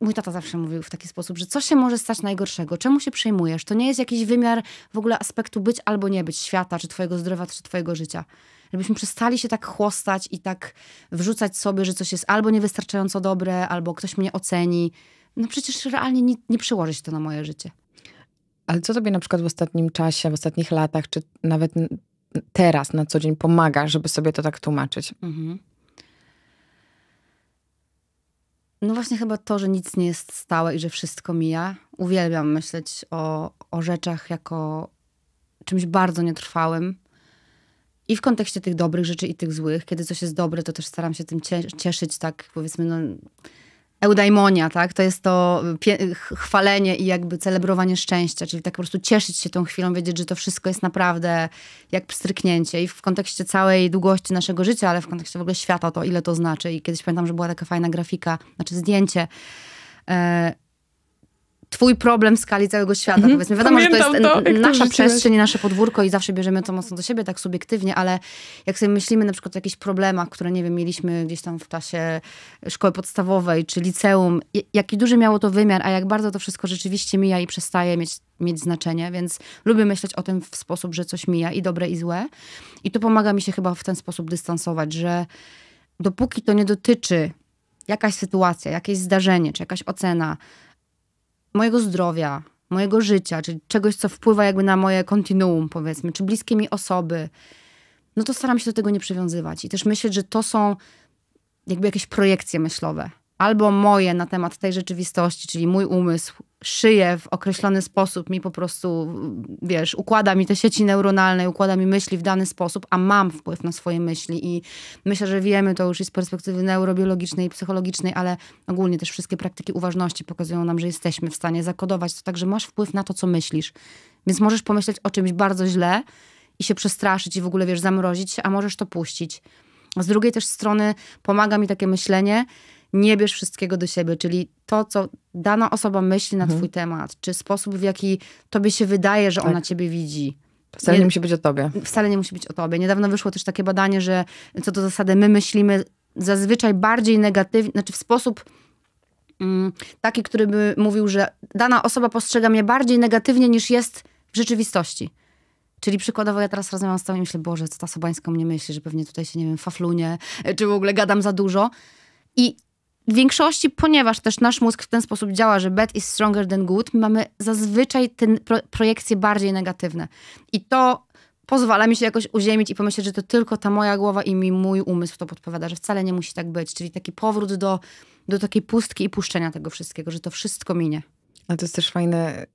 mój tata zawsze mówił w taki sposób, że co się może stać najgorszego, czemu się przejmujesz? To nie jest jakiś wymiar w ogóle aspektu być albo nie być świata, czy twojego zdrowia, czy twojego życia. Gdybyśmy przestali się tak chłostać i tak wrzucać sobie, że coś jest albo niewystarczająco dobre, albo ktoś mnie oceni. No przecież realnie nie, nie przełoży się to na moje życie. Ale co tobie na przykład w ostatnim czasie, w ostatnich latach, czy nawet teraz na co dzień pomaga, żeby sobie to tak tłumaczyć? Mhm. No właśnie chyba to, że nic nie jest stałe i że wszystko mija. Uwielbiam myśleć o, o rzeczach jako czymś bardzo nietrwałym. I w kontekście tych dobrych rzeczy i tych złych, kiedy coś jest dobre, to też staram się tym cieszyć, tak powiedzmy, no, eudaimonia, tak? To jest to y, y, chwalenie i jakby celebrowanie szczęścia, czyli tak po prostu cieszyć się tą chwilą, wiedzieć, że to wszystko jest naprawdę jak pstryknięcie i w kontekście całej długości naszego życia, ale w kontekście w ogóle świata to ile to znaczy i kiedyś pamiętam, że była taka fajna grafika, znaczy zdjęcie, e, twój problem w skali całego świata, mhm. powiedzmy. Wiadomo, Pamiętam że to jest to, nasza przestrzeń, nasze podwórko i zawsze bierzemy to mocno do siebie, tak subiektywnie, ale jak sobie myślimy na przykład o jakichś problemach, które, nie wiem, mieliśmy gdzieś tam w czasie szkoły podstawowej czy liceum, jaki duży miało to wymiar, a jak bardzo to wszystko rzeczywiście mija i przestaje mieć, mieć znaczenie, więc lubię myśleć o tym w sposób, że coś mija i dobre i złe. I to pomaga mi się chyba w ten sposób dystansować, że dopóki to nie dotyczy jakaś sytuacja, jakieś zdarzenie czy jakaś ocena, mojego zdrowia, mojego życia, czyli czegoś, co wpływa jakby na moje kontinuum, powiedzmy, czy bliskie mi osoby, no to staram się do tego nie przywiązywać i też myśleć, że to są jakby jakieś projekcje myślowe. Albo moje na temat tej rzeczywistości, czyli mój umysł, szyję w określony sposób, mi po prostu, wiesz, układa mi te sieci neuronalne, układa mi myśli w dany sposób, a mam wpływ na swoje myśli i myślę, że wiemy to już i z perspektywy neurobiologicznej i psychologicznej, ale ogólnie też wszystkie praktyki uważności pokazują nam, że jesteśmy w stanie zakodować to tak, że masz wpływ na to, co myślisz. Więc możesz pomyśleć o czymś bardzo źle i się przestraszyć i w ogóle, wiesz, zamrozić a możesz to puścić. Z drugiej też strony pomaga mi takie myślenie, nie bierz wszystkiego do siebie, czyli to, co dana osoba myśli na mhm. twój temat, czy sposób, w jaki tobie się wydaje, że tak. ona ciebie widzi. Wcale nie, nie musi być o tobie. Wcale nie musi być o tobie. Niedawno wyszło też takie badanie, że co do zasady my myślimy zazwyczaj bardziej negatywnie, znaczy w sposób mm, taki, który by mówił, że dana osoba postrzega mnie bardziej negatywnie niż jest w rzeczywistości. Czyli przykładowo ja teraz rozmawiam z tobą i myślę, Boże, co ta Sobańska mnie myśli, że pewnie tutaj się, nie wiem, faflunie, czy w ogóle gadam za dużo. I w większości, ponieważ też nasz mózg w ten sposób działa, że bad is stronger than good, mamy zazwyczaj te pro projekcje bardziej negatywne. I to pozwala mi się jakoś uziemić i pomyśleć, że to tylko ta moja głowa i mi mój umysł to podpowiada, że wcale nie musi tak być. Czyli taki powrót do, do takiej pustki i puszczenia tego wszystkiego, że to wszystko minie. Ale to jest też fajne,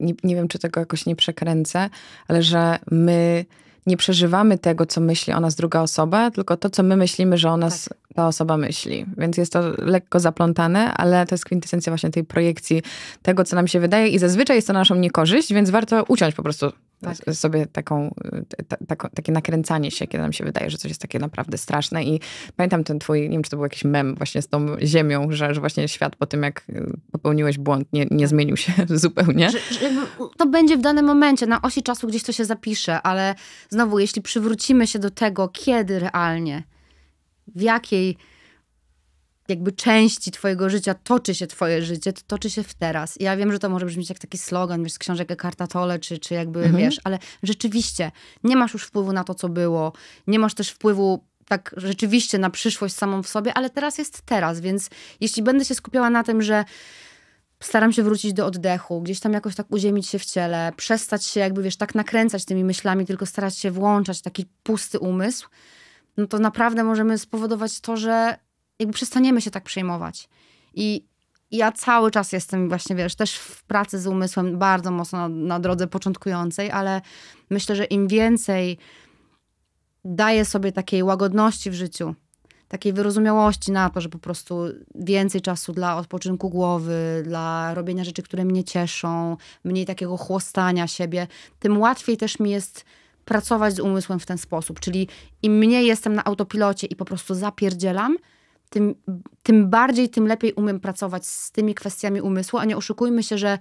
nie, nie wiem, czy tego jakoś nie przekręcę, ale że my nie przeżywamy tego, co myśli o nas druga osoba, tylko to, co my myślimy, że o nas tak. ta osoba myśli. Więc jest to lekko zaplątane, ale to jest kwintesencja właśnie tej projekcji tego, co nam się wydaje i zazwyczaj jest to naszą niekorzyść, więc warto uciąć po prostu tak. sobie taką, y, ta, ta, takie nakręcanie się, kiedy nam się wydaje, że coś jest takie naprawdę straszne. I pamiętam ten twój, nie wiem, czy to był jakiś mem właśnie z tą ziemią, że, że właśnie świat po tym, jak y, popełniłeś błąd, nie, nie tak. zmienił się *laughs* zupełnie. Że, że to będzie w danym momencie, na osi czasu gdzieś to się zapisze, ale znowu, jeśli przywrócimy się do tego, kiedy realnie, w jakiej jakby części twojego życia toczy się twoje życie, to toczy się w teraz. I ja wiem, że to może brzmieć jak taki slogan, wiesz, z książek Eckharta Tolle, czy, czy jakby, mhm. wiesz, ale rzeczywiście nie masz już wpływu na to, co było. Nie masz też wpływu tak rzeczywiście na przyszłość samą w sobie, ale teraz jest teraz, więc jeśli będę się skupiała na tym, że staram się wrócić do oddechu, gdzieś tam jakoś tak uziemić się w ciele, przestać się jakby, wiesz, tak nakręcać tymi myślami, tylko starać się włączać taki pusty umysł, no to naprawdę możemy spowodować to, że jakby przestaniemy się tak przejmować. I ja cały czas jestem właśnie, wiesz, też w pracy z umysłem bardzo mocno na, na drodze początkującej, ale myślę, że im więcej daję sobie takiej łagodności w życiu, takiej wyrozumiałości na to, że po prostu więcej czasu dla odpoczynku głowy, dla robienia rzeczy, które mnie cieszą, mniej takiego chłostania siebie, tym łatwiej też mi jest pracować z umysłem w ten sposób. Czyli im mniej jestem na autopilocie i po prostu zapierdzielam, tym, tym bardziej, tym lepiej umiem pracować z tymi kwestiami umysłu, a nie oszukujmy się, że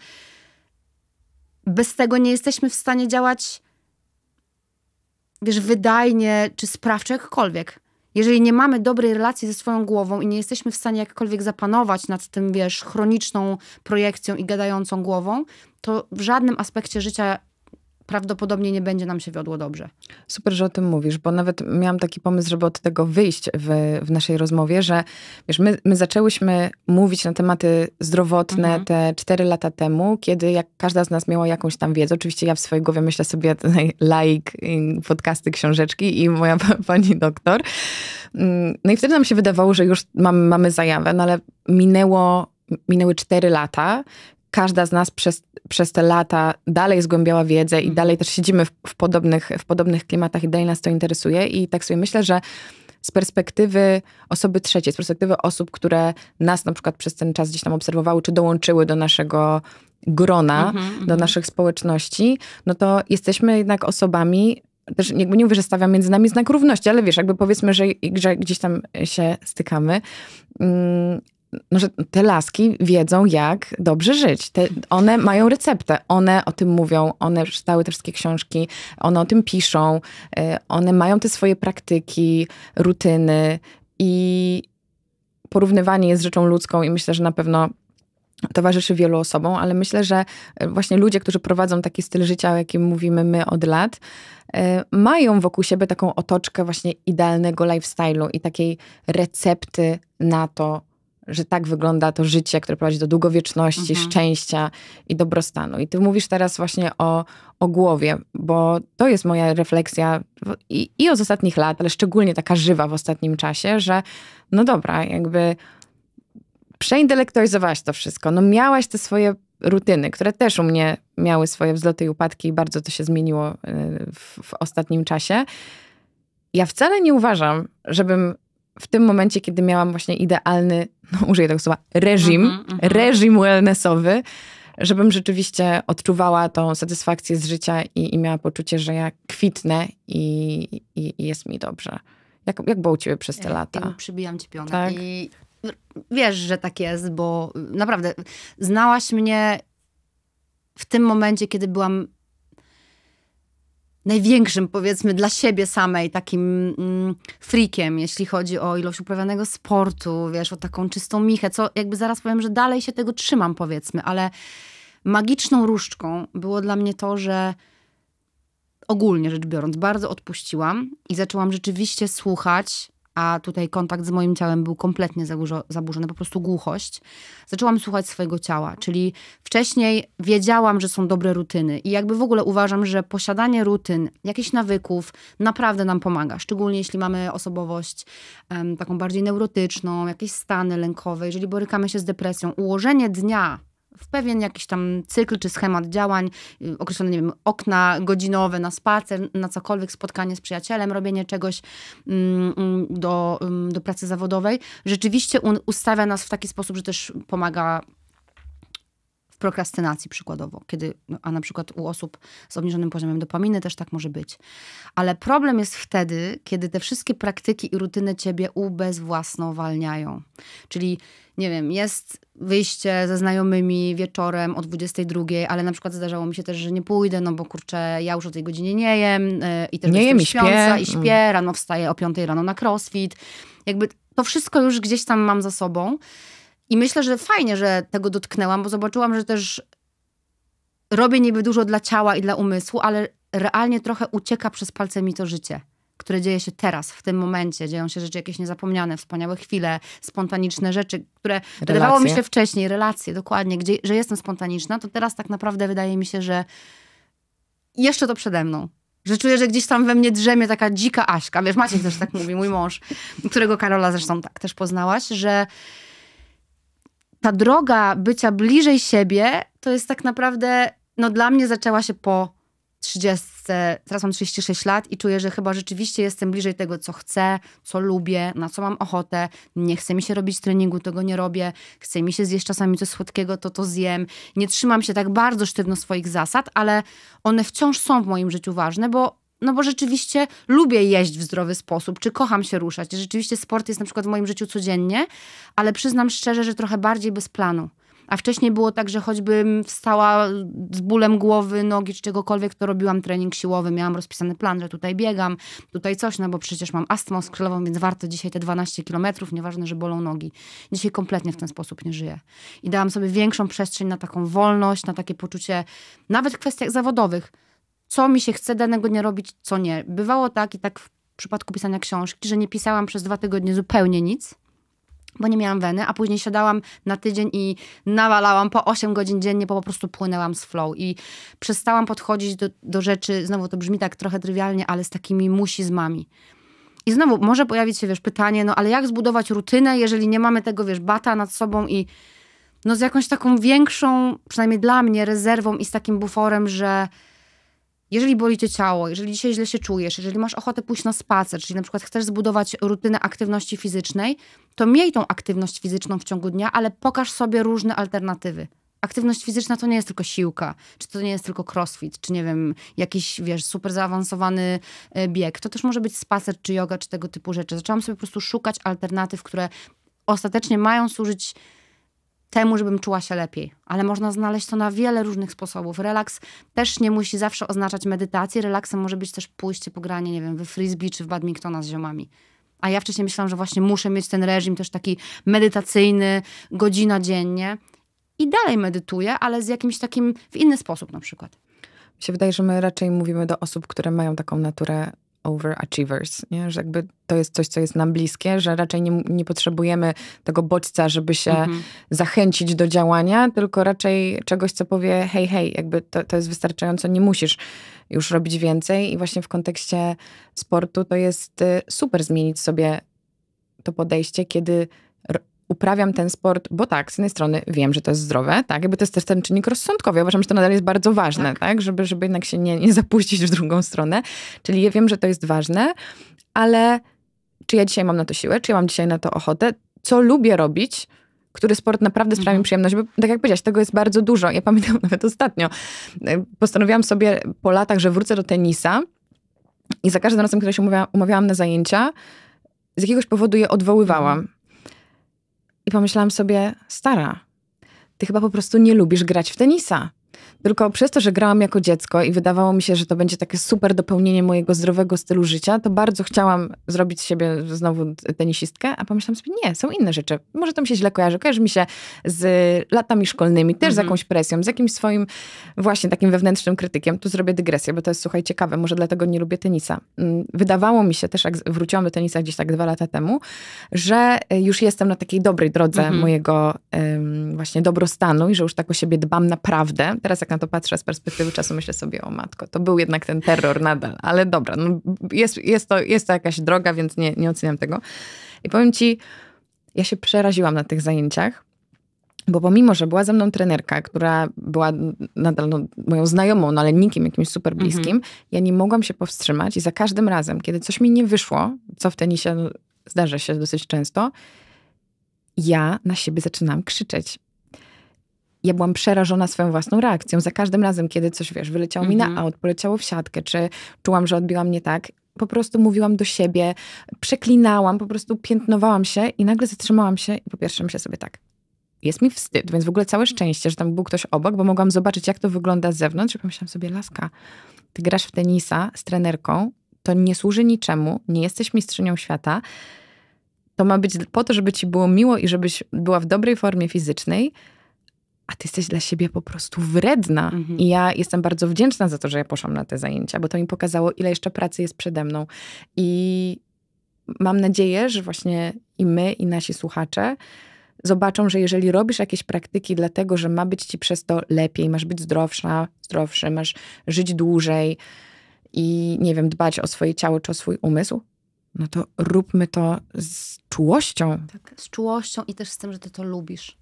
bez tego nie jesteśmy w stanie działać wiesz, wydajnie czy sprawczo jakkolwiek. Jeżeli nie mamy dobrej relacji ze swoją głową i nie jesteśmy w stanie jakkolwiek zapanować nad tym, wiesz, chroniczną projekcją i gadającą głową, to w żadnym aspekcie życia prawdopodobnie nie będzie nam się wiodło dobrze. Super, że o tym mówisz, bo nawet miałam taki pomysł, żeby od tego wyjść w, w naszej rozmowie, że wiesz, my, my zaczęłyśmy mówić na tematy zdrowotne mhm. te 4 lata temu, kiedy jak każda z nas miała jakąś tam wiedzę. Oczywiście ja w swojej głowie myślę sobie laik, *laughs* podcasty, książeczki i moja pani doktor. Mm, no i wtedy nam się wydawało, że już mam, mamy zajawę, no ale minęło minęły 4 lata, każda z nas przez, przez te lata dalej zgłębiała wiedzę i mhm. dalej też siedzimy w, w, podobnych, w podobnych klimatach i dalej nas to interesuje. I tak sobie myślę, że z perspektywy osoby trzeciej, z perspektywy osób, które nas na przykład przez ten czas gdzieś tam obserwowały, czy dołączyły do naszego grona, mhm, do mhm. naszych społeczności, no to jesteśmy jednak osobami, też jakby nie mówię, że stawiam między nami znak równości, ale wiesz, jakby powiedzmy, że, że gdzieś tam się stykamy. Mm, no, że te laski wiedzą, jak dobrze żyć. Te, one mają receptę, one o tym mówią, one czytały te wszystkie książki, one o tym piszą, e, one mają te swoje praktyki, rutyny i porównywanie jest rzeczą ludzką i myślę, że na pewno towarzyszy wielu osobom, ale myślę, że e, właśnie ludzie, którzy prowadzą taki styl życia, o jakim mówimy my od lat, e, mają wokół siebie taką otoczkę właśnie idealnego lifestyle'u i takiej recepty na to, że tak wygląda to życie, które prowadzi do długowieczności, mhm. szczęścia i dobrostanu. I ty mówisz teraz właśnie o, o głowie, bo to jest moja refleksja i, i od ostatnich lat, ale szczególnie taka żywa w ostatnim czasie, że no dobra, jakby przeintelektualizowałaś to wszystko. No miałaś te swoje rutyny, które też u mnie miały swoje wzloty i upadki i bardzo to się zmieniło y, w, w ostatnim czasie. Ja wcale nie uważam, żebym w tym momencie, kiedy miałam właśnie idealny, no użyję tego słowa, reżim, mhm, mhm. reżim wellnessowy, żebym rzeczywiście odczuwała tą satysfakcję z życia i, i miała poczucie, że ja kwitnę i, i, i, jest mi dobrze. Jak, jak było u ciebie przez te lata? Ja tak przybijam ci pionek. Tak? I wiesz, że tak jest, bo y, naprawdę znałaś mnie w tym momencie, kiedy byłam największym, powiedzmy, dla siebie samej takim mm, freakiem, jeśli chodzi o ilość uprawianego sportu, wiesz, o taką czystą michę, co jakby zaraz powiem, że dalej się tego trzymam, powiedzmy, ale magiczną różdżką było dla mnie to, że ogólnie rzecz biorąc, bardzo odpuściłam i zaczęłam rzeczywiście słuchać a tutaj kontakt z moim ciałem był kompletnie zaburzony, po prostu głuchość, zaczęłam słuchać swojego ciała. Czyli wcześniej wiedziałam, że są dobre rutyny i jakby w ogóle uważam, że posiadanie rutyn, jakichś nawyków naprawdę nam pomaga, szczególnie jeśli mamy osobowość um, taką bardziej neurotyczną, jakieś stany lękowe, jeżeli borykamy się z depresją. Ułożenie dnia w pewien jakiś tam cykl czy schemat działań, y, określone, nie wiem, okna godzinowe na spacer, na cokolwiek, spotkanie z przyjacielem, robienie czegoś mm, mm, do, mm, do pracy zawodowej, rzeczywiście ustawia nas w taki sposób, że też pomaga prokrastynacji przykładowo, kiedy, no, a na przykład u osób z obniżonym poziomem dopaminy też tak może być. Ale problem jest wtedy, kiedy te wszystkie praktyki i rutyny ciebie ubezwłasnowalniają. Czyli, nie wiem, jest wyjście ze znajomymi wieczorem o 22, ale na przykład zdarzało mi się też, że nie pójdę, no bo kurczę, ja już o tej godzinie nie jem yy, i też nie jem, i śpię. Mm. i śpię, rano wstaję o 5 rano na crossfit. Jakby to wszystko już gdzieś tam mam za sobą. I myślę, że fajnie, że tego dotknęłam, bo zobaczyłam, że też robię niby dużo dla ciała i dla umysłu, ale realnie trochę ucieka przez palce mi to życie, które dzieje się teraz, w tym momencie. Dzieją się rzeczy jakieś niezapomniane, wspaniałe chwile, spontaniczne rzeczy, które relacje. wydawało mi się wcześniej, relacje, dokładnie, gdzie, że jestem spontaniczna, to teraz tak naprawdę wydaje mi się, że jeszcze to przede mną. Że czuję, że gdzieś tam we mnie drzemie taka dzika Aśka. Wiesz, Maciek też tak mówi, mój mąż, którego Karola zresztą tak też poznałaś, że ta droga bycia bliżej siebie to jest tak naprawdę, no dla mnie zaczęła się po 30, teraz mam 36 lat i czuję, że chyba rzeczywiście jestem bliżej tego, co chcę, co lubię, na co mam ochotę. Nie chce mi się robić treningu, tego nie robię. Chce mi się zjeść czasami coś słodkiego, to to zjem. Nie trzymam się tak bardzo sztywno swoich zasad, ale one wciąż są w moim życiu ważne, bo no bo rzeczywiście lubię jeść w zdrowy sposób, czy kocham się ruszać. Rzeczywiście sport jest na przykład w moim życiu codziennie, ale przyznam szczerze, że trochę bardziej bez planu. A wcześniej było tak, że choćbym wstała z bólem głowy, nogi czy czegokolwiek, to robiłam trening siłowy, miałam rozpisany plan, że tutaj biegam, tutaj coś, no bo przecież mam astmę skrzylową, więc warto dzisiaj te 12 kilometrów, nieważne, że bolą nogi. Dzisiaj kompletnie w ten sposób nie żyję. I dałam sobie większą przestrzeń na taką wolność, na takie poczucie, nawet w kwestiach zawodowych, co mi się chce danego dnia robić, co nie. Bywało tak i tak w przypadku pisania książki, że nie pisałam przez dwa tygodnie zupełnie nic, bo nie miałam weny, a później siadałam na tydzień i nawalałam po 8 godzin dziennie, bo po prostu płynęłam z flow i przestałam podchodzić do, do rzeczy, znowu to brzmi tak trochę trywialnie, ale z takimi musizmami. I znowu może pojawić się, wiesz, pytanie, no ale jak zbudować rutynę, jeżeli nie mamy tego, wiesz, bata nad sobą i no z jakąś taką większą, przynajmniej dla mnie, rezerwą i z takim buforem, że jeżeli boli cię ciało, jeżeli dzisiaj źle się czujesz, jeżeli masz ochotę pójść na spacer, czyli na przykład chcesz zbudować rutynę aktywności fizycznej, to miej tą aktywność fizyczną w ciągu dnia, ale pokaż sobie różne alternatywy. Aktywność fizyczna to nie jest tylko siłka, czy to nie jest tylko crossfit, czy nie wiem, jakiś, wiesz, super zaawansowany y, bieg. To też może być spacer, czy yoga, czy tego typu rzeczy. Zaczęłam sobie po prostu szukać alternatyw, które ostatecznie mają służyć temu, żebym czuła się lepiej. Ale można znaleźć to na wiele różnych sposobów. Relaks też nie musi zawsze oznaczać medytacji. Relaksem może być też pójście, pogranie, nie wiem, w frisbee czy w badmintona z ziomami. A ja wcześniej myślałam, że właśnie muszę mieć ten reżim też taki medytacyjny, godzina dziennie. I dalej medytuję, ale z jakimś takim, w inny sposób na przykład. Mi się wydaje, że my raczej mówimy do osób, które mają taką naturę overachievers, nie? że jakby to jest coś, co jest nam bliskie, że raczej nie, nie potrzebujemy tego bodźca, żeby się mhm. zachęcić do działania, tylko raczej czegoś, co powie hej, hej, jakby to, to jest wystarczająco, nie musisz już robić więcej i właśnie w kontekście sportu to jest y, super zmienić sobie to podejście, kiedy uprawiam ten sport, bo tak, z jednej strony wiem, że to jest zdrowe, tak, jakby to jest też ten czynnik rozsądkowy. Ja uważam, że to nadal jest bardzo ważne, tak, tak? Żeby, żeby jednak się nie, nie zapuścić w drugą stronę. Czyli ja wiem, że to jest ważne, ale czy ja dzisiaj mam na to siłę, czy ja mam dzisiaj na to ochotę, co lubię robić, który sport naprawdę sprawia mi mhm. przyjemność, bo tak jak powiedziałaś, tego jest bardzo dużo. Ja pamiętam *laughs* nawet ostatnio, e, postanowiłam sobie po latach, że wrócę do tenisa i za każdym razem, kiedy się umawiałam, umawiałam na zajęcia, z jakiegoś powodu je odwoływałam. I pomyślałam sobie, stara, ty chyba po prostu nie lubisz grać w tenisa. Tylko przez to, że grałam jako dziecko i wydawało mi się, że to będzie takie super dopełnienie mojego zdrowego stylu życia, to bardzo chciałam zrobić z siebie znowu tenisistkę, a pomyślałam sobie, nie, są inne rzeczy. Może to mi się źle kojarzy. Kojarzy mi się z latami szkolnymi, też z mhm. jakąś presją, z jakimś swoim właśnie takim wewnętrznym krytykiem. Tu zrobię dygresję, bo to jest, słuchaj, ciekawe. Może dlatego nie lubię tenisa. Mm, wydawało mi się też, jak wróciłam do tenisa gdzieś tak dwa lata temu, że y, już jestem na takiej dobrej drodze mhm. mojego um, właśnie dobrostanu i że już tak o siebie dbam naprawdę. Teraz jak na to patrzę z perspektywy czasu, myślę sobie, o matko, to był jednak ten terror nadal, ale dobra, no jest, jest, to, jest to jakaś droga, więc nie, nie oceniam tego. I powiem ci, ja się przeraziłam na tych zajęciach, bo pomimo, że była ze mną trenerka, która była nadal no, moją znajomą, no ale nikim jakimś super mhm. bliskim, mm -hmm. ja nie mogłam się powstrzymać i za każdym razem, kiedy coś mi nie wyszło, co w tenisie no, zdarza się dosyć często, ja na siebie zaczynam krzyczeć ja byłam przerażona swoją własną reakcją. Za każdym razem, kiedy coś, wiesz, wyleciało mm -hmm. mi na mhm. aut, poleciało w siatkę, czy czułam, że odbiła mnie tak, po prostu mówiłam do siebie, przeklinałam, po prostu piętnowałam się i nagle zatrzymałam się i po pierwsze myślę sobie tak, jest mi wstyd, więc w ogóle całe szczęście, że tam był ktoś obok, bo mogłam zobaczyć, jak to wygląda z zewnątrz i pomyślałam sobie, laska, ty grasz w tenisa z trenerką, to nie służy niczemu, nie jesteś mistrzynią świata, to ma być po to, żeby ci było miło i żebyś była w dobrej formie fizycznej, a ty jesteś dla siebie po prostu wredna. Mhm. I ja jestem bardzo wdzięczna za to, że ja poszłam na te zajęcia, bo to mi pokazało, ile jeszcze pracy jest przede mną. I mam nadzieję, że właśnie i my, i nasi słuchacze zobaczą, że jeżeli robisz jakieś praktyki dlatego, że ma być ci przez to lepiej, masz być zdrowsza, zdrowszy, masz żyć dłużej i nie wiem, dbać o swoje ciało czy o swój umysł, no to róbmy to z czułością. Tak, z czułością i też z tym, że ty to lubisz.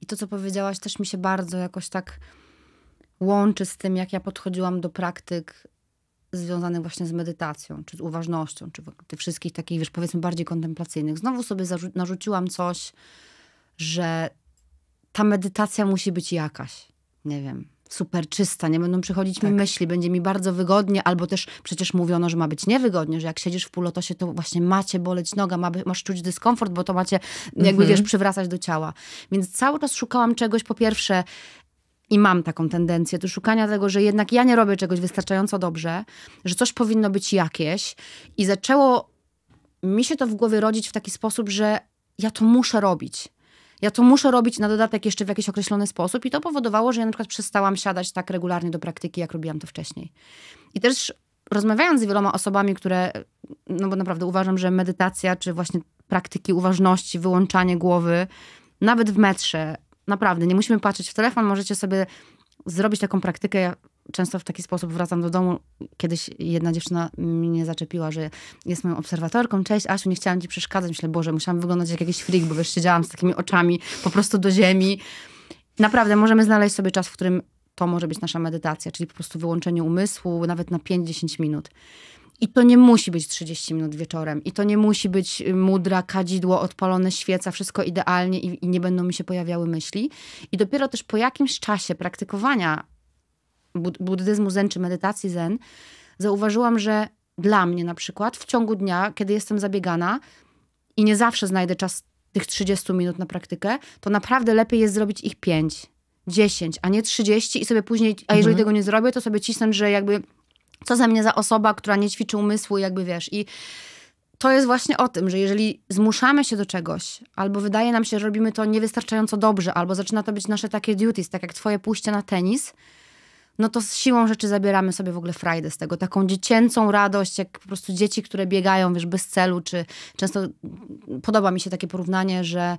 I to, co powiedziałaś, też mi się bardzo jakoś tak łączy z tym, jak ja podchodziłam do praktyk związanych właśnie z medytacją, czy z uważnością, czy tych wszystkich takich, wiesz, powiedzmy bardziej kontemplacyjnych. Znowu sobie narzuciłam coś, że ta medytacja musi być jakaś. Nie wiem, super czysta, nie będą przychodzić tak. mi myśli, będzie mi bardzo wygodnie, albo też przecież mówiono, że ma być niewygodnie, że jak siedzisz w półlotosie, no to właśnie macie boleć noga, ma, masz czuć dyskomfort, bo to macie jakby, mhm. wiesz, przywracać do ciała. Więc cały czas szukałam czegoś, po pierwsze, i mam taką tendencję do szukania tego, że jednak ja nie robię czegoś wystarczająco dobrze, że coś powinno być jakieś. I zaczęło mi się to w głowie rodzić w taki sposób, że ja to muszę robić. Ja to muszę robić na dodatek jeszcze w jakiś określony sposób i to powodowało, że ja na przykład przestałam siadać tak regularnie do praktyki, jak robiłam to wcześniej. I też rozmawiając z wieloma osobami, które, no bo naprawdę uważam, że medytacja, czy właśnie praktyki uważności, wyłączanie głowy, nawet w metrze, naprawdę, nie musimy patrzeć w telefon, możecie sobie zrobić taką praktykę. Ja często w taki sposób wracam do domu. Kiedyś jedna dziewczyna mnie zaczepiła, że jest moją obserwatorką. Cześć, Asiu, nie chciałam ci przeszkadzać. Myślę, Boże, musiałam wyglądać jak jakiś freak, bo wiesz, siedziałam z takimi oczami po prostu do ziemi. Naprawdę, możemy znaleźć sobie czas, w którym to może być nasza medytacja, czyli po prostu wyłączenie umysłu, nawet na 5-10 minut. I to nie musi być 30 minut wieczorem. I to nie musi być mudra, kadzidło, odpalone świeca, wszystko idealnie i, i nie będą mi się pojawiały myśli. I dopiero też po jakimś czasie praktykowania buddyzmu zen czy medytacji zen, zauważyłam, że dla mnie na przykład w ciągu dnia, kiedy jestem zabiegana i nie zawsze znajdę czas tych 30 minut na praktykę, to naprawdę lepiej jest zrobić ich 5, 10, a nie 30 i sobie później, a jeżeli mhm. tego nie zrobię, to sobie cisnąć, że jakby co ze mnie za osoba, która nie ćwiczy umysłu, jakby wiesz. I to jest właśnie o tym, że jeżeli zmuszamy się do czegoś, albo wydaje nam się, że robimy to niewystarczająco dobrze, albo zaczyna to być nasze takie duties, tak jak twoje pójście na tenis, no to z siłą rzeczy zabieramy sobie w ogóle frajdę z tego. Taką dziecięcą radość, jak po prostu dzieci, które biegają, wiesz, bez celu, czy często podoba mi się takie porównanie, że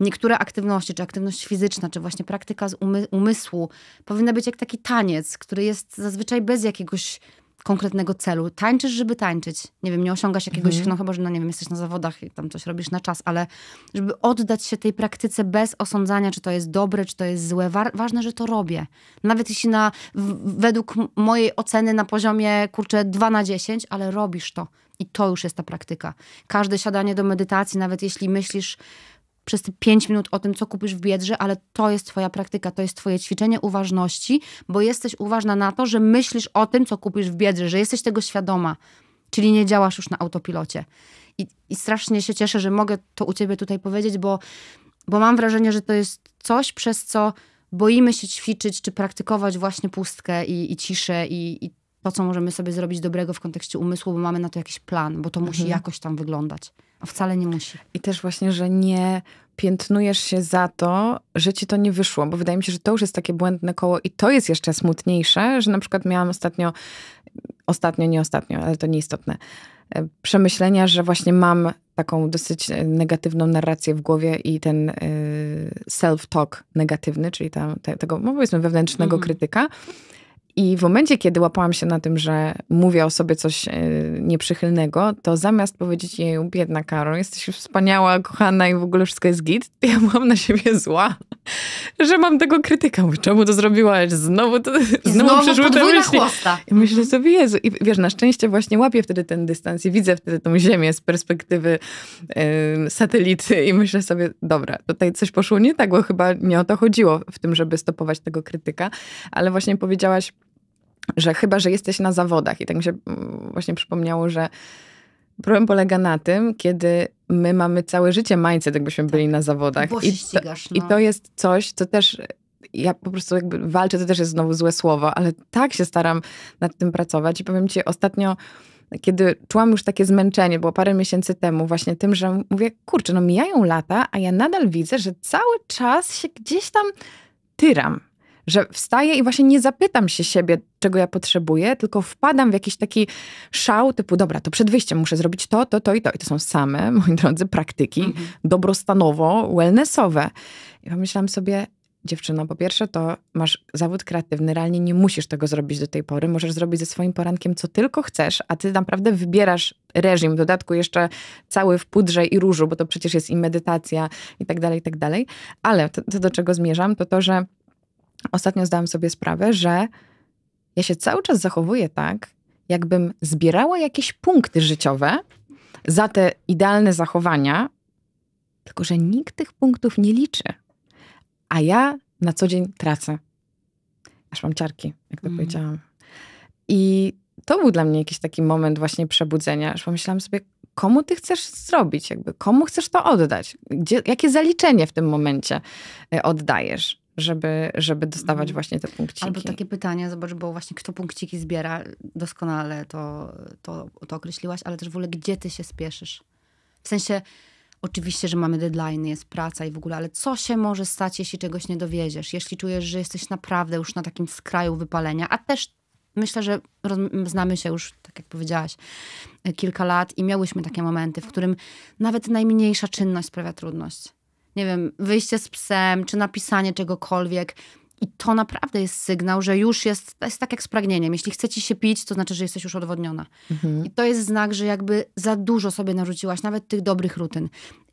niektóre aktywności, czy aktywność fizyczna, czy właśnie praktyka z umysłu powinna być jak taki taniec, który jest zazwyczaj bez jakiegoś konkretnego celu. Tańczysz, żeby tańczyć. Nie wiem, nie osiągasz jakiegoś, mhm. no chyba, że no nie wiem, jesteś na zawodach i tam coś robisz na czas, ale żeby oddać się tej praktyce bez osądzania, czy to jest dobre, czy to jest złe. Wa ważne, że to robię. Nawet jeśli na, według mojej oceny na poziomie, kurczę, 2 na 10, ale robisz to. I to już jest ta praktyka. Każde siadanie do medytacji, nawet jeśli myślisz, przez te 5 minut o tym, co kupisz w biedrze, ale to jest Twoja praktyka, to jest Twoje ćwiczenie uważności, bo jesteś uważna na to, że myślisz o tym, co kupisz w biedrze, że jesteś tego świadoma, czyli nie działasz już na autopilocie. I, i strasznie się cieszę, że mogę to u Ciebie tutaj powiedzieć, bo, bo mam wrażenie, że to jest coś, przez co boimy się ćwiczyć czy praktykować właśnie pustkę i, i ciszę i, i to, co możemy sobie zrobić dobrego w kontekście umysłu, bo mamy na to jakiś plan, bo to mhm. musi jakoś tam wyglądać. A wcale nie musi. I też właśnie, że nie piętnujesz się za to, że ci to nie wyszło, bo wydaje mi się, że to już jest takie błędne koło i to jest jeszcze smutniejsze, że na przykład miałam ostatnio, ostatnio, nie ostatnio, ale to nieistotne, e, przemyślenia, że właśnie mam taką dosyć e, negatywną narrację w głowie i ten e, self-talk negatywny, czyli tam, te, tego, no powiedzmy, wewnętrznego mhm. krytyka i w momencie, kiedy łapałam się na tym, że mówię o sobie coś e, nieprzychylnego, to zamiast powiedzieć jej, biedna Karol, jesteś wspaniała, kochana i w ogóle wszystko jest git, *laughs* ja mam na siebie zła, że mam tego krytyka. Mówię, czemu to zrobiłaś? Znowu to znowu, znowu przyszły te myśli. I myślę mhm. sobie, Jezu. I wiesz, na szczęście właśnie łapię wtedy ten dystans i widzę wtedy tą ziemię z perspektywy e, satelity i myślę sobie, dobra, tutaj coś poszło nie tak, bo chyba nie o to chodziło w tym, żeby stopować tego krytyka, ale właśnie powiedziałaś, że chyba, że jesteś na zawodach. I tak mi się mm, właśnie przypomniało, że problem polega na tym, kiedy my mamy całe życie mindset, jakbyśmy tak. byli na zawodach. Bo I, to, no. I to jest coś, co też ja po prostu jakby walczę, to też jest znowu złe słowo, ale tak się staram nad tym pracować i powiem ci, ostatnio kiedy czułam już takie zmęczenie, było parę miesięcy temu, właśnie tym, że mówię, kurczę, no mijają lata, a ja nadal widzę, że cały czas się gdzieś tam tyram że wstaję i właśnie nie zapytam się siebie, czego ja potrzebuję, tylko wpadam w jakiś taki szał typu, dobra, to przed wyjściem muszę zrobić to, to, to i to. I to są same, *laughs* moi drodzy, praktyki mhm. dobrostanowo-wellnessowe. I pomyślałam sobie, dziewczyno, po pierwsze to masz zawód kreatywny, realnie nie musisz tego zrobić do tej pory, możesz zrobić ze swoim porankiem co tylko chcesz, a ty naprawdę wybierasz reżim, w dodatku jeszcze cały w pudrze i różu, bo to przecież jest i medytacja i tak dalej, i tak dalej. Ale to, to do czego zmierzam, to to, że ostatnio zdałam sobie sprawę, że ja się cały czas zachowuję tak, jakbym zbierała jakieś punkty życiowe za te idealne zachowania, tylko że nikt tych punktów nie liczy. A ja na co dzień tracę. Aż mam ciarki, jak to mm. powiedziałam. I to był dla mnie jakiś taki moment właśnie przebudzenia, że pomyślałam sobie, komu ty chcesz zrobić, jakby komu chcesz to oddać, Gdzie, jakie zaliczenie w tym momencie e, oddajesz żeby, żeby dostawać mhm. właśnie te punkciki. Albo takie pytanie, zobacz, bo właśnie kto punkciki zbiera, doskonale to, to, to określiłaś, ale też w ogóle gdzie ty się spieszysz? W sensie, oczywiście, że mamy deadline, jest praca i w ogóle, ale co się może stać, jeśli czegoś nie dowiedziesz? Jeśli czujesz, że jesteś naprawdę już na takim skraju wypalenia, a też myślę, że znamy się już, tak jak powiedziałaś, kilka lat i miałyśmy takie momenty, w którym nawet najmniejsza czynność sprawia trudność nie wiem, wyjście z psem, czy napisanie czegokolwiek. I to naprawdę jest sygnał, że już jest, jest tak jak z pragnieniem. Jeśli chce ci się pić, to znaczy, że jesteś już odwodniona. Mhm. I to jest znak, że jakby za dużo sobie narzuciłaś, nawet tych dobrych rutyn.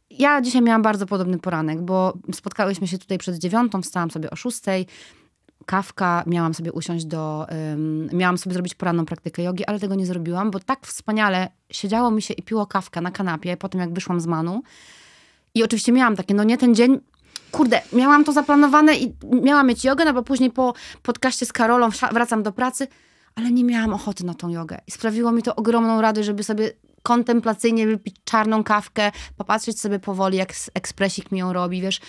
Ja dzisiaj miałam bardzo podobny poranek, bo spotkałyśmy się tutaj przed dziewiątą, wstałam sobie o szóstej, kawka, miałam sobie usiąść do, um, miałam sobie zrobić poranną praktykę jogi, ale tego nie zrobiłam, bo tak wspaniale siedziało mi się i piło kawkę na kanapie po tym, jak wyszłam z Manu, i oczywiście miałam takie, no nie, ten dzień kurde, miałam to zaplanowane i miałam mieć jogę, no bo później po podcaście z Karolą wracam do pracy, ale nie miałam ochoty na tą jogę. I sprawiło mi to ogromną radość, żeby sobie kontemplacyjnie wypić czarną kawkę, popatrzeć sobie powoli, jak ekspresik mi ją robi, wiesz.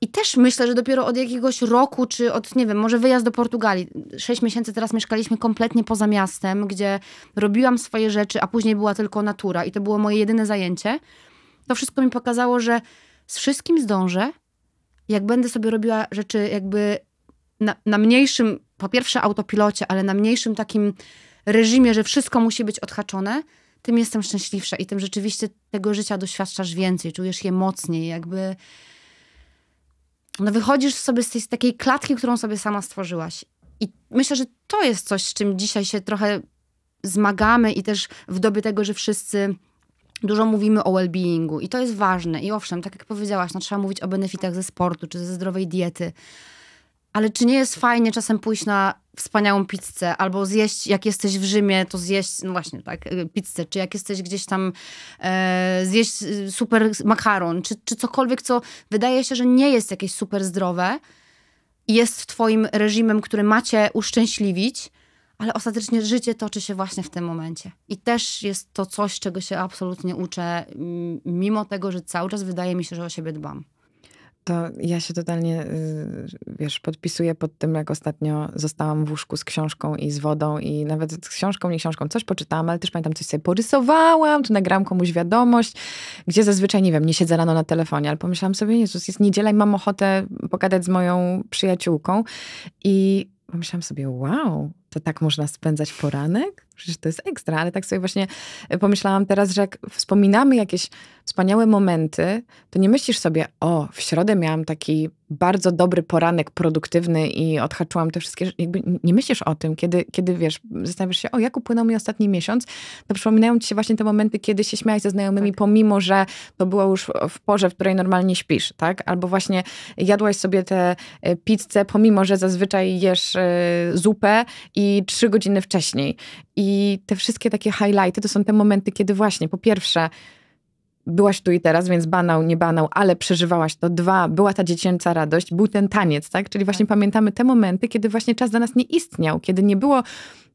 I też myślę, że dopiero od jakiegoś roku, czy od, nie wiem, może wyjazd do Portugalii. Sześć miesięcy teraz mieszkaliśmy kompletnie poza miastem, gdzie robiłam swoje rzeczy, a później była tylko natura i to było moje jedyne zajęcie to wszystko mi pokazało, że z wszystkim zdążę, jak będę sobie robiła rzeczy jakby na, na mniejszym, po pierwsze autopilocie, ale na mniejszym takim reżimie, że wszystko musi być odhaczone, tym jestem szczęśliwsza i tym rzeczywiście tego życia doświadczasz więcej, czujesz je mocniej, jakby no wychodzisz sobie z tej z takiej klatki, którą sobie sama stworzyłaś. I myślę, że to jest coś, z czym dzisiaj się trochę zmagamy i też w dobie tego, że wszyscy Dużo mówimy o well-beingu i to jest ważne. I owszem, tak jak powiedziałaś, no, trzeba mówić o benefitach ze sportu czy ze zdrowej diety. Ale czy nie jest fajnie czasem pójść na wspaniałą pizzę albo zjeść, jak jesteś w Rzymie, to zjeść, no właśnie tak, y, pizzę, czy jak jesteś gdzieś tam, e, zjeść y, super makaron, czy, czy cokolwiek, co wydaje się, że nie jest jakieś super zdrowe i jest w twoim reżimem, który macie uszczęśliwić, ale ostatecznie życie toczy się właśnie w tym momencie. I też jest to coś, czego się absolutnie uczę, mimo tego, że cały czas wydaje mi się, że o siebie dbam. To ja się totalnie, y, wiesz, podpisuję pod tym, jak ostatnio zostałam w łóżku z książką i z wodą i nawet z książką, nie książką, coś poczytałam, ale też pamiętam, coś sobie porysowałam, tu nagram komuś wiadomość, gdzie zazwyczaj, nie wiem, nie siedzę rano na telefonie, ale pomyślałam sobie, Jezus, jest niedziela i mam ochotę pogadać z moją przyjaciółką i pomyślałam sobie, wow, to tak można spędzać poranek? przecież to jest ekstra, ale tak sobie właśnie e, pomyślałam teraz, że jak wspominamy jakieś wspaniałe momenty, to nie myślisz sobie, o, w środę miałam taki bardzo dobry poranek produktywny i odhaczyłam te wszystkie Jakby nie myślisz o tym, kiedy, kiedy wiesz, zastanawiasz się, o, jak upłynął mi ostatni miesiąc, to przypominają ci się właśnie te momenty, kiedy się śmiałeś ze znajomymi, tak. pomimo, że to było już w porze, w której normalnie śpisz, tak? Albo właśnie jadłaś sobie tę e, pizzę, pomimo, że zazwyczaj jesz e, zupę i trzy godziny wcześniej. I te wszystkie takie highlighty to są te momenty, kiedy właśnie po pierwsze byłaś tu i teraz, więc banał, nie banał, ale przeżywałaś to. Dwa, była ta dziecięca radość, był ten taniec, tak? Czyli właśnie tak. pamiętamy te momenty, kiedy właśnie czas dla nas nie istniał, kiedy nie było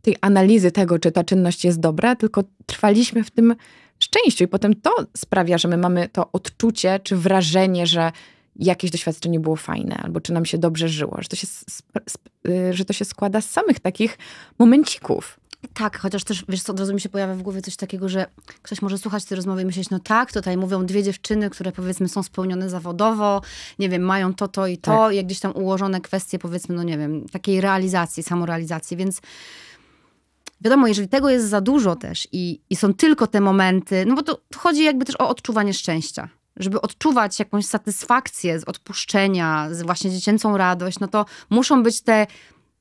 tej analizy tego, czy ta czynność jest dobra, tylko trwaliśmy w tym szczęściu i potem to sprawia, że my mamy to odczucie czy wrażenie, że jakieś doświadczenie było fajne, albo czy nam się dobrze żyło, że to się, y, że to się składa z samych takich momencików. Tak, chociaż też, wiesz co, od razu mi się pojawia w głowie coś takiego, że ktoś może słuchać tej rozmowy i myśleć, no tak, tutaj mówią dwie dziewczyny, które powiedzmy są spełnione zawodowo, nie wiem, mają to, to i to, tak. jak gdzieś tam ułożone kwestie powiedzmy, no nie wiem, takiej realizacji, samorealizacji, więc wiadomo, jeżeli tego jest za dużo też i, i są tylko te momenty, no bo to, to chodzi jakby też o odczuwanie szczęścia żeby odczuwać jakąś satysfakcję z odpuszczenia, z właśnie dziecięcą radość, no to muszą być te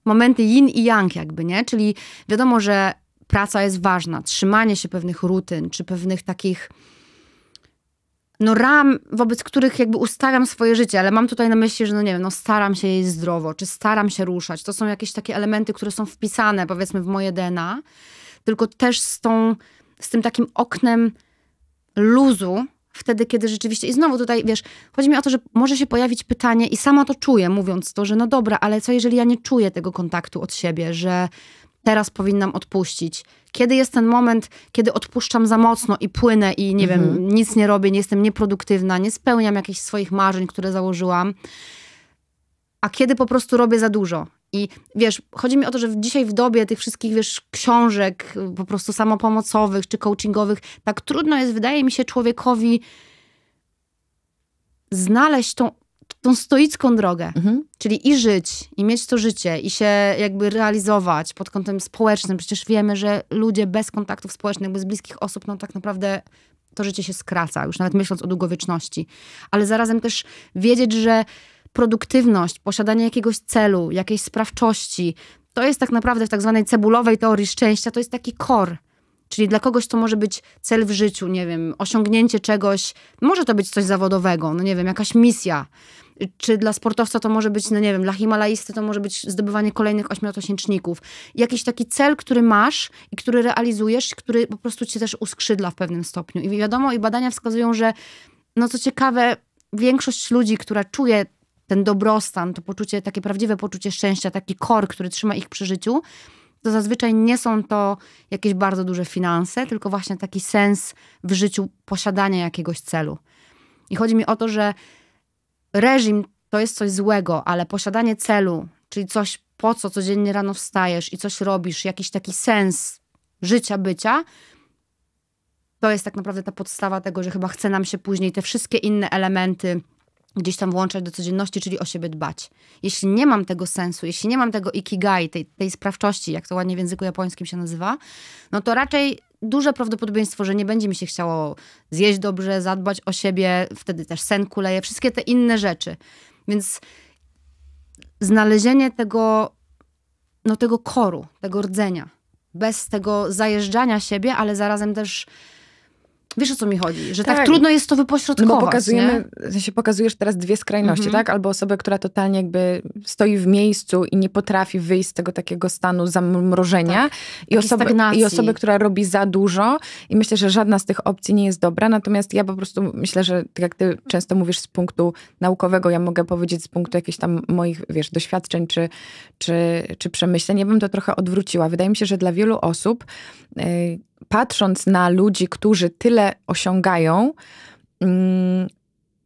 momenty yin i yang jakby, nie? Czyli wiadomo, że praca jest ważna, trzymanie się pewnych rutyn, czy pewnych takich no ram, wobec których jakby ustawiam swoje życie, ale mam tutaj na myśli, że no nie wiem, no staram się jeść zdrowo, czy staram się ruszać. To są jakieś takie elementy, które są wpisane powiedzmy w moje DNA, tylko też z tą, z tym takim oknem luzu, wtedy, kiedy rzeczywiście. I znowu tutaj wiesz, chodzi mi o to, że może się pojawić pytanie, i sama to czuję, mówiąc to, że no dobra, ale co jeżeli ja nie czuję tego kontaktu od siebie, że teraz powinnam odpuścić. Kiedy jest ten moment, kiedy odpuszczam za mocno i płynę i nie mhm. wiem, nic nie robię, nie jestem nieproduktywna, nie spełniam jakichś swoich marzeń, które założyłam, a kiedy po prostu robię za dużo i wiesz, chodzi mi o to, że dzisiaj w dobie tych wszystkich, wiesz, książek po prostu samopomocowych czy coachingowych, tak trudno jest, wydaje mi się, człowiekowi znaleźć tą, tą stoicką drogę. Mhm. Czyli i żyć, i mieć to życie, i się jakby realizować pod kątem społecznym. Przecież wiemy, że ludzie bez kontaktów społecznych, bez bliskich osób, no tak naprawdę to życie się skraca, już nawet myśląc o długowieczności. Ale zarazem też wiedzieć, że produktywność, posiadanie jakiegoś celu, jakiejś sprawczości, to jest tak naprawdę w tak zwanej cebulowej teorii szczęścia, to jest taki kor. Czyli dla kogoś to może być cel w życiu, nie wiem, osiągnięcie czegoś, może to być coś zawodowego, no nie wiem, jakaś misja. Czy dla sportowca to może być, no nie wiem, dla himalaisty to może być zdobywanie kolejnych ośmiotosięczników. Jakiś taki cel, który masz i który realizujesz, który po prostu cię też uskrzydla w pewnym stopniu. I wiadomo, i badania wskazują, że no co ciekawe, większość ludzi, która czuje ten dobrostan, to poczucie, takie prawdziwe poczucie szczęścia, taki kor, który trzyma ich przy życiu, to zazwyczaj nie są to jakieś bardzo duże finanse, tylko właśnie taki sens w życiu posiadania jakiegoś celu. I chodzi mi o to, że reżim to jest coś złego, ale posiadanie celu, czyli coś, po co codziennie rano wstajesz i coś robisz, jakiś taki sens życia, bycia, to jest tak naprawdę ta podstawa tego, że chyba chce nam się później te wszystkie inne elementy gdzieś tam włączać do codzienności, czyli o siebie dbać. Jeśli nie mam tego sensu, jeśli nie mam tego ikigai, tej, tej sprawczości, jak to ładnie w języku japońskim się nazywa, no to raczej duże prawdopodobieństwo, że nie będzie mi się chciało zjeść dobrze, zadbać o siebie, wtedy też sen kuleje, wszystkie te inne rzeczy. Więc znalezienie tego, no tego koru, tego rdzenia, bez tego zajeżdżania siebie, ale zarazem też Wiesz o co mi chodzi? Że tak, tak trudno jest to wypośrodkować. No bo pokazujemy, nie? się pokazujesz teraz dwie skrajności, mhm. tak? Albo osobę, która totalnie jakby stoi w miejscu i nie potrafi wyjść z tego takiego stanu zamrożenia. Tak. I, osobę, I osobę, która robi za dużo. I myślę, że żadna z tych opcji nie jest dobra. Natomiast ja po prostu myślę, że tak jak ty często mówisz z punktu naukowego, ja mogę powiedzieć z punktu jakichś tam moich, wiesz, doświadczeń czy, czy, czy przemyśleń. Ja bym to trochę odwróciła. Wydaje mi się, że dla wielu osób... Yy, patrząc na ludzi, którzy tyle osiągają, mm,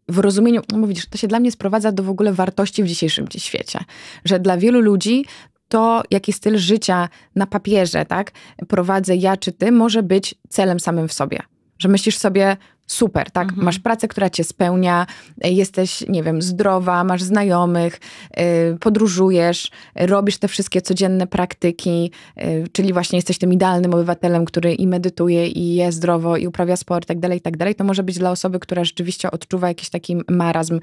w rozumieniu, no bo widzisz, to się dla mnie sprowadza do w ogóle wartości w dzisiejszym świecie, że dla wielu ludzi to, jaki styl życia na papierze, tak, prowadzę ja czy ty, może być celem samym w sobie. Że myślisz sobie, super, tak? Mhm. Masz pracę, która cię spełnia, e, jesteś, nie wiem, zdrowa, masz znajomych, e, podróżujesz, robisz te wszystkie codzienne praktyki, e, czyli właśnie jesteś tym idealnym obywatelem, który i medytuje, i je zdrowo, i uprawia sport, tak dalej, tak dalej. To może być dla osoby, która rzeczywiście odczuwa jakiś taki marazm,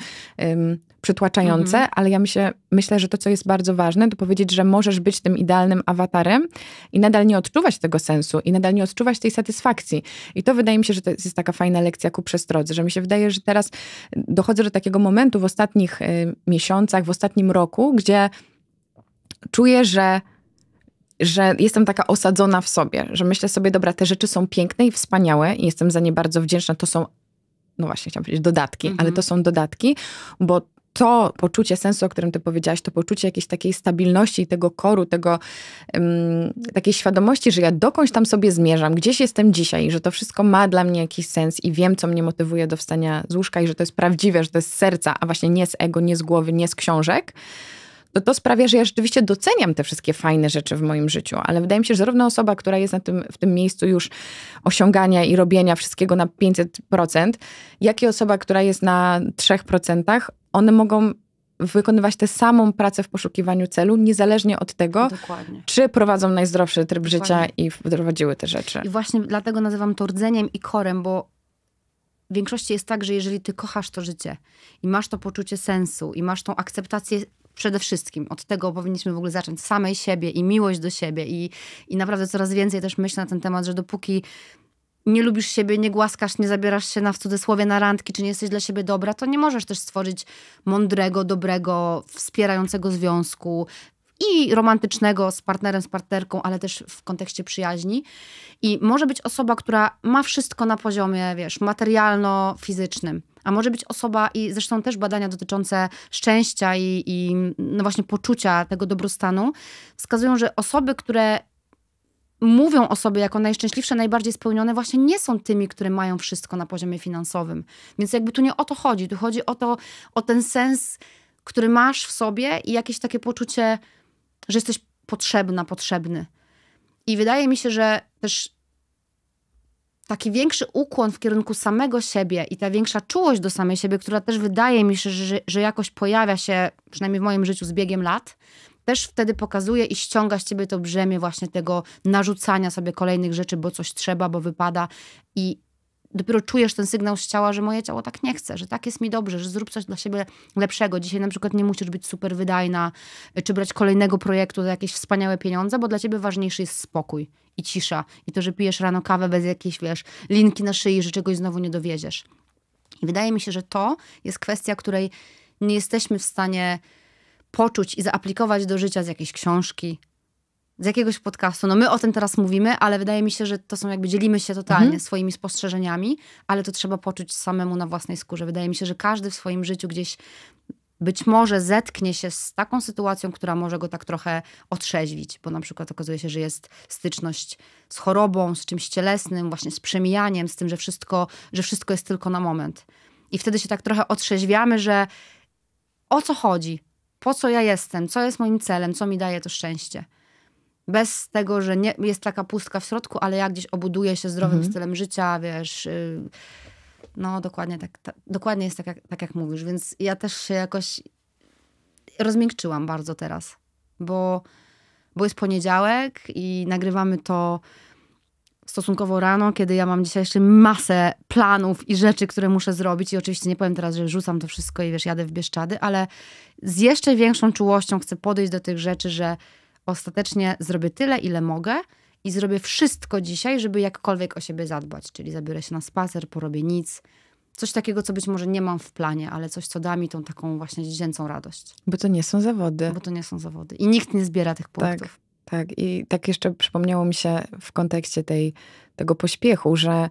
przytłaczające, mhm. ale ja myślę, myślę, że to, co jest bardzo ważne, to powiedzieć, że możesz być tym idealnym awatarem i nadal nie odczuwać tego sensu i nadal nie odczuwać tej satysfakcji. I to wydaje mi się, że to jest taka fajna lekcja ku przestrodze, że mi się wydaje, że teraz dochodzę do takiego momentu w ostatnich y, miesiącach, w ostatnim roku, gdzie czuję, że że jestem taka osadzona w sobie, że myślę sobie, dobra, te rzeczy są piękne i wspaniałe i jestem za nie bardzo wdzięczna. To są no właśnie chciałam powiedzieć, dodatki, ale to mhm. są dodatki, bo to poczucie sensu, o którym ty powiedziałaś, to poczucie jakiejś takiej stabilności i tego koru, tego um, takiej świadomości, że ja dokądś tam sobie zmierzam, gdzieś jestem dzisiaj, że to wszystko ma dla mnie jakiś sens i wiem, co mnie motywuje do wstania z łóżka i że to jest prawdziwe, że to jest z serca, a właśnie nie z ego, nie z głowy, nie z książek, to to sprawia, że ja rzeczywiście doceniam te wszystkie fajne rzeczy w moim życiu, ale wydaje mi się, że zarówno osoba, która jest na tym, w tym miejscu już osiągania i robienia wszystkiego na 500%, jak i osoba, która jest na 3%, one mogą wykonywać tę samą pracę w poszukiwaniu celu, niezależnie od tego, Dokładnie. czy prowadzą najzdrowszy tryb Dokładnie. życia i wprowadziły te rzeczy. I właśnie dlatego nazywam to rdzeniem i korem, bo w większości jest tak, że jeżeli ty kochasz to życie i masz to poczucie sensu i masz tą akceptację przede wszystkim, od tego powinniśmy w ogóle zacząć, samej siebie i miłość do siebie i, i naprawdę coraz więcej też myślę na ten temat, że dopóki nie lubisz siebie, nie głaskasz, nie zabierasz się na w cudzysłowie na randki, czy nie jesteś dla siebie dobra, to nie możesz też stworzyć mądrego, dobrego, wspierającego związku i romantycznego z partnerem, z partnerką, ale też w kontekście przyjaźni. I może być osoba, która ma wszystko na poziomie, wiesz, materialno-fizycznym. A może być osoba, i zresztą też badania dotyczące szczęścia i, i no właśnie poczucia tego dobrostanu, wskazują, że osoby, które mówią o sobie jako najszczęśliwsze, najbardziej spełnione, właśnie nie są tymi, które mają wszystko na poziomie finansowym. Więc jakby tu nie o to chodzi. Tu chodzi o to, o ten sens, który masz w sobie i jakieś takie poczucie, że jesteś potrzebna, potrzebny. I wydaje mi się, że też taki większy ukłon w kierunku samego siebie i ta większa czułość do samej siebie, która też wydaje mi się, że, że jakoś pojawia się, przynajmniej w moim życiu, z biegiem lat, też wtedy pokazuje i ściąga z ciebie to brzemię właśnie tego narzucania sobie kolejnych rzeczy, bo coś trzeba, bo wypada i dopiero czujesz ten sygnał z ciała, że moje ciało tak nie chce, że tak jest mi dobrze, że zrób coś dla siebie lepszego. Dzisiaj na przykład nie musisz być super wydajna, czy brać kolejnego projektu za jakieś wspaniałe pieniądze, bo dla ciebie ważniejszy jest spokój i cisza. I to, że pijesz rano kawę bez jakiejś, wiesz, linki na szyi, że czegoś znowu nie dowiedziesz. I wydaje mi się, że to jest kwestia, której nie jesteśmy w stanie poczuć i zaaplikować do życia z jakiejś książki, z jakiegoś podcastu. No my o tym teraz mówimy, ale wydaje mi się, że to są jakby dzielimy się totalnie mhm. swoimi spostrzeżeniami, ale to trzeba poczuć samemu na własnej skórze. Wydaje mi się, że każdy w swoim życiu gdzieś być może zetknie się z taką sytuacją, która może go tak trochę otrzeźwić, bo na przykład okazuje się, że jest styczność z chorobą, z czymś cielesnym, właśnie z przemijaniem, z tym, że wszystko, że wszystko jest tylko na moment. I wtedy się tak trochę otrzeźwiamy, że o co chodzi? po co ja jestem, co jest moim celem, co mi daje to szczęście. Bez tego, że nie, jest taka pustka w środku, ale ja gdzieś obuduję się zdrowym mhm. stylem życia, wiesz. Y, no, dokładnie tak. Ta, dokładnie jest tak jak, tak, jak mówisz, więc ja też się jakoś rozmiękczyłam bardzo teraz, bo, bo jest poniedziałek i nagrywamy to stosunkowo rano, kiedy ja mam dzisiaj jeszcze masę planów i rzeczy, które muszę zrobić. I oczywiście nie powiem teraz, że rzucam to wszystko i wiesz, jadę w Bieszczady, ale z jeszcze większą czułością chcę podejść do tych rzeczy, że ostatecznie zrobię tyle, ile mogę i zrobię wszystko dzisiaj, żeby jakkolwiek o siebie zadbać. Czyli zabiorę się na spacer, porobię nic, coś takiego, co być może nie mam w planie, ale coś, co da mi tą taką właśnie dziecięcą radość. Bo to nie są zawody. Bo to nie są zawody. I nikt nie zbiera tych punktów. Tak. Tak, i tak jeszcze przypomniało mi się w kontekście tej, tego pośpiechu, że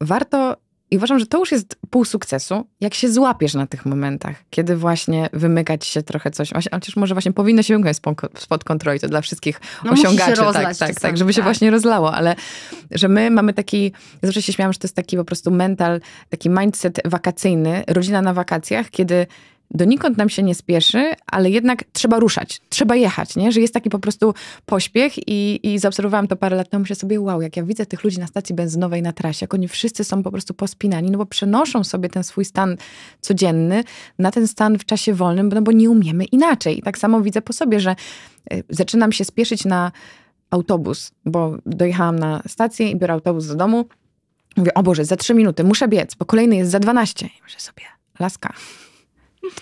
warto i uważam, że to już jest pół sukcesu, jak się złapiesz na tych momentach, kiedy właśnie wymykać się trochę coś. Chociaż może właśnie powinno się wymykać spod kontroli, to dla wszystkich no, osiągaczy, tak, tak, tak, żeby tak. się właśnie rozlało, ale że my mamy taki, ja zawsze się śmiałam, że to jest taki po prostu mental, taki mindset wakacyjny, rodzina na wakacjach, kiedy donikąd nam się nie spieszy, ale jednak trzeba ruszać, trzeba jechać, nie? Że jest taki po prostu pośpiech i, i zaobserwowałam to parę lat temu, się sobie wow, jak ja widzę tych ludzi na stacji benzynowej na trasie, jak oni wszyscy są po prostu pospinani, no bo przenoszą sobie ten swój stan codzienny na ten stan w czasie wolnym, no bo nie umiemy inaczej. I tak samo widzę po sobie, że e, zaczynam się spieszyć na autobus, bo dojechałam na stację i biorę autobus do domu. Mówię, o Boże, za trzy minuty, muszę biec, bo kolejny jest za 12. I myślę sobie, laska,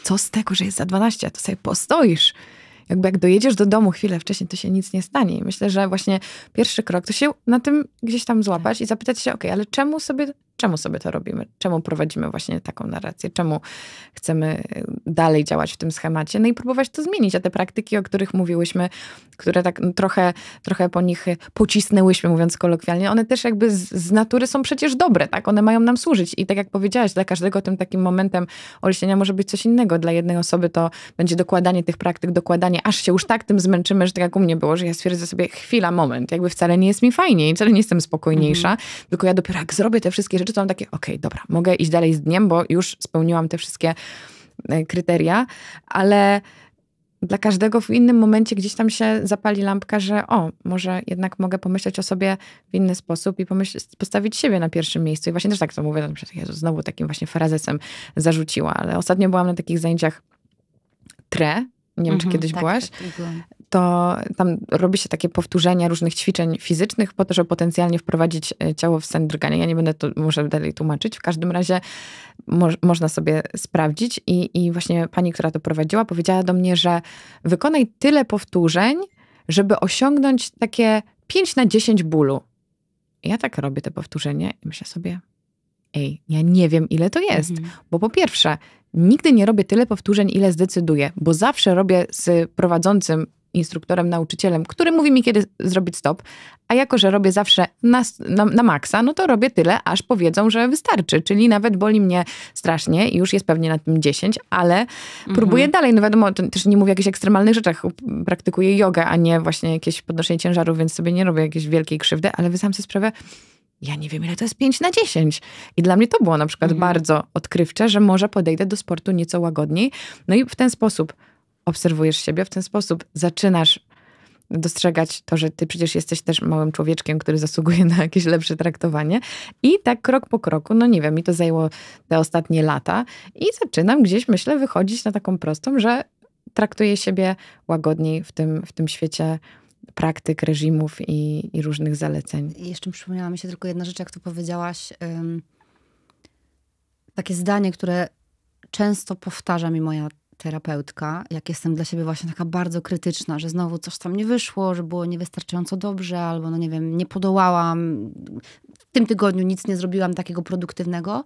co z tego, że jest za 12, to sobie postoisz. Jakby jak dojedziesz do domu chwilę wcześniej, to się nic nie stanie. I myślę, że właśnie pierwszy krok to się na tym gdzieś tam złapać i zapytać się, ok, ale czemu sobie czemu sobie to robimy, czemu prowadzimy właśnie taką narrację, czemu chcemy y, dalej działać w tym schemacie, no i próbować to zmienić. A te praktyki, o których mówiłyśmy, które tak no, trochę, trochę po nich y, pocisnęłyśmy, mówiąc kolokwialnie, one też jakby z, z natury są przecież dobre, tak? One mają nam służyć. I tak jak powiedziałaś, dla każdego tym takim momentem olśnienia może być coś innego. Dla jednej osoby to będzie dokładanie tych praktyk, dokładanie, aż się już tak tym zmęczymy, że tak jak u mnie było, że ja stwierdzę sobie, chwila, moment, jakby wcale nie jest mi fajnie i wcale nie jestem spokojniejsza, mm. tylko ja dopiero jak zrobię te wszystkie rzeczy, czy to mam takie, okej, okay, dobra, mogę iść dalej z dniem, bo już spełniłam te wszystkie e, kryteria, ale dla każdego w innym momencie gdzieś tam się zapali lampka, że o, może jednak mogę pomyśleć o sobie w inny sposób i pomyśl, postawić siebie na pierwszym miejscu. I właśnie też tak to mówię, Jezu, znowu takim właśnie frazesem zarzuciła, ale ostatnio byłam na takich zajęciach TRE, nie wiem, czy mhm, kiedyś tak, byłaś. Tak, tak to tam robi się takie powtórzenia różnych ćwiczeń fizycznych po to, żeby potencjalnie wprowadzić e, ciało w sen drgania. Ja nie będę to może dalej tłumaczyć. W każdym razie mo można sobie sprawdzić. I, I właśnie pani, która to prowadziła, powiedziała do mnie, że wykonaj tyle powtórzeń, żeby osiągnąć takie 5 na 10 bólu. Ja tak robię te powtórzenie i myślę sobie, ej, ja nie wiem, ile to jest. Mhm. Bo po pierwsze, nigdy nie robię tyle powtórzeń, ile zdecyduję, bo zawsze robię z prowadzącym instruktorem, nauczycielem, który mówi mi, kiedy zrobić stop, a jako, że robię zawsze na, na, na, maksa, no to robię tyle, aż powiedzą, że wystarczy. Czyli nawet boli mnie strasznie i już jest pewnie na tym 10, ale mhm. próbuję dalej. No wiadomo, też nie mówię o jakichś ekstremalnych rzeczach. Praktykuję jogę, a nie właśnie jakieś podnoszenie ciężarów, więc sobie nie robię jakiejś wielkiej krzywdy, ale wy sam sobie sprawę, ja nie wiem, ile to jest 5 na 10. I dla mnie to było na przykład mhm. bardzo odkrywcze, że może podejdę do sportu nieco łagodniej. No i w ten sposób obserwujesz siebie w ten sposób, zaczynasz dostrzegać to, że ty przecież jesteś też małym człowieczkiem, który zasługuje na jakieś lepsze traktowanie. I tak krok po kroku, no nie wiem, mi to zajęło te ostatnie lata i zaczynam gdzieś, myślę, wychodzić na taką prostą, że traktuję siebie łagodniej w tym, w tym świecie praktyk, reżimów i, i różnych zaleceń. Jeszcze przypomniała mi się tylko jedna rzecz, jak to powiedziałaś. Ym, takie zdanie, które często powtarza mi moja terapeutka, jak jestem dla siebie właśnie taka bardzo krytyczna, że znowu coś tam nie wyszło, że było niewystarczająco dobrze, albo no nie wiem, nie podołałam, w tym tygodniu nic nie zrobiłam takiego produktywnego,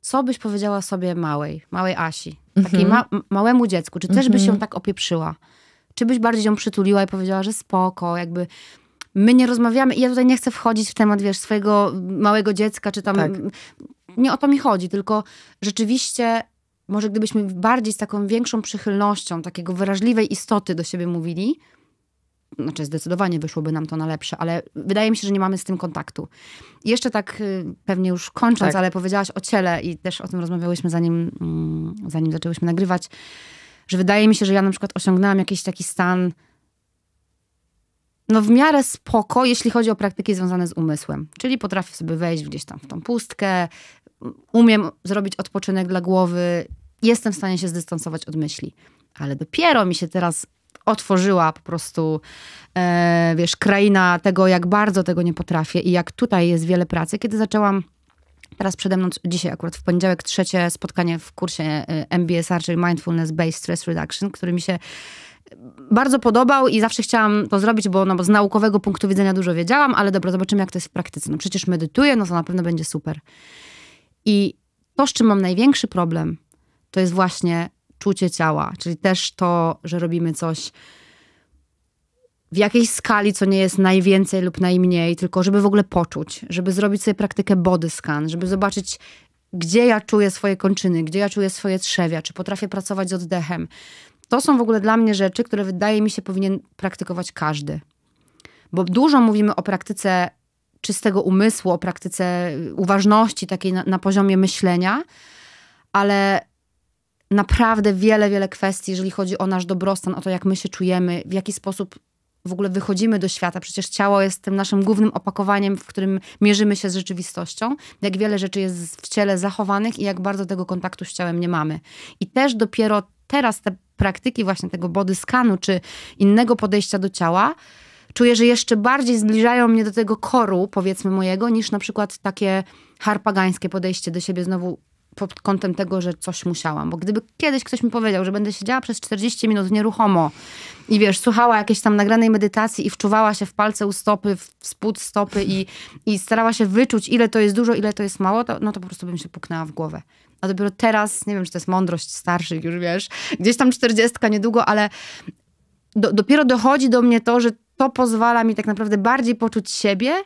co byś powiedziała sobie małej, małej Asi, takiej mhm. ma małemu dziecku? Czy też byś ją mhm. tak opieprzyła? Czy byś bardziej ją przytuliła i powiedziała, że spoko, jakby my nie rozmawiamy i ja tutaj nie chcę wchodzić w temat, wiesz, swojego małego dziecka, czy tam... Tak. Nie o to mi chodzi, tylko rzeczywiście może gdybyśmy bardziej z taką większą przychylnością, takiego wrażliwej istoty do siebie mówili, znaczy zdecydowanie wyszłoby nam to na lepsze, ale wydaje mi się, że nie mamy z tym kontaktu. jeszcze tak y, pewnie już kończąc, tak. ale powiedziałaś o ciele i też o tym rozmawiałyśmy zanim, mm, zanim zaczęłyśmy nagrywać, że wydaje mi się, że ja na przykład osiągnęłam jakiś taki stan no w miarę spoko, jeśli chodzi o praktyki związane z umysłem. Czyli potrafię sobie wejść gdzieś tam w tą pustkę, umiem zrobić odpoczynek dla głowy jestem w stanie się zdystansować od myśli. Ale dopiero mi się teraz otworzyła po prostu, e, wiesz, kraina tego, jak bardzo tego nie potrafię i jak tutaj jest wiele pracy. Kiedy zaczęłam Teraz przede mną dzisiaj akurat w poniedziałek trzecie spotkanie w kursie e, MBSR, czyli Mindfulness Based Stress Reduction, który mi się bardzo podobał i zawsze chciałam to zrobić, bo, no, bo z naukowego punktu widzenia dużo wiedziałam, ale dobra, zobaczymy jak to jest w praktyce. No przecież medytuję, no to na pewno będzie super. I to, z czym mam największy problem, to jest właśnie czucie ciała, czyli też to, że robimy coś w jakiejś skali, co nie jest najwięcej lub najmniej, tylko żeby w ogóle poczuć, żeby zrobić sobie praktykę body scan, żeby zobaczyć, gdzie ja czuję swoje kończyny, gdzie ja czuję swoje trzewia, czy potrafię pracować z oddechem. To są w ogóle dla mnie rzeczy, które wydaje mi się powinien praktykować każdy. Bo dużo mówimy o praktyce czystego umysłu, o praktyce uważności takiej na, na poziomie myślenia, ale naprawdę wiele, wiele kwestii, jeżeli chodzi o nasz dobrostan, o to, jak my się czujemy, w jaki sposób w ogóle wychodzimy do świata. Przecież ciało jest tym naszym głównym opakowaniem, w którym mierzymy się z rzeczywistością. Jak wiele rzeczy jest w ciele zachowanych i jak bardzo tego kontaktu z ciałem nie mamy. I też dopiero teraz te praktyki właśnie tego body scanu czy innego podejścia do ciała czuję, że jeszcze bardziej zbliżają mnie do tego koru, powiedzmy mojego, niż na przykład takie harpagańskie podejście do siebie, znowu pod kątem tego, że coś musiałam. Bo gdyby kiedyś ktoś mi powiedział, że będę siedziała przez 40 minut nieruchomo i wiesz, słuchała jakiejś tam nagranej medytacji i wczuwała się w palce u stopy, w spód stopy i, i starała się wyczuć, ile to jest dużo, ile to jest mało, to, no to po prostu bym się puknęła w głowę. A dopiero teraz, nie wiem, czy to jest mądrość starszych już, wiesz, gdzieś tam czterdziestka niedługo, ale do, dopiero dochodzi do mnie to, że to pozwala mi tak naprawdę bardziej poczuć siebie,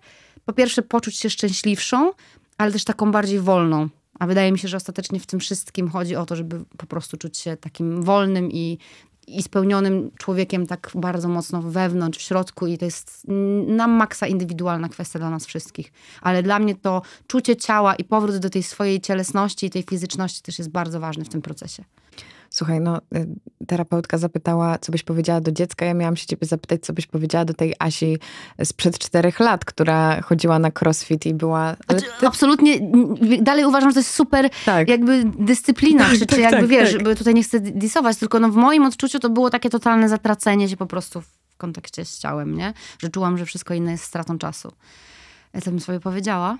po pierwsze poczuć się szczęśliwszą, ale też taką bardziej wolną. A wydaje mi się, że ostatecznie w tym wszystkim chodzi o to, żeby po prostu czuć się takim wolnym i, i spełnionym człowiekiem tak bardzo mocno wewnątrz, w środku i to jest na maksa indywidualna kwestia dla nas wszystkich. Ale dla mnie to czucie ciała i powrót do tej swojej cielesności i tej fizyczności też jest bardzo ważny w tym procesie słuchaj, no y, terapeutka zapytała, co byś powiedziała do dziecka, ja miałam się ciebie zapytać, co byś powiedziała do tej Asi sprzed czterech lat, która chodziła na crossfit i była... Znaczy, Absolutnie, dalej uważam, że to jest super tak. jakby dyscyplina, *laughs* tak, czy, tak, jakby wiesz, tak. tutaj nie chcę disować, tylko no w moim odczuciu to było takie totalne zatracenie się po prostu w kontakcie z ciałem, nie? Że czułam, że wszystko inne jest stratą czasu. Ja to bym sobie powiedziała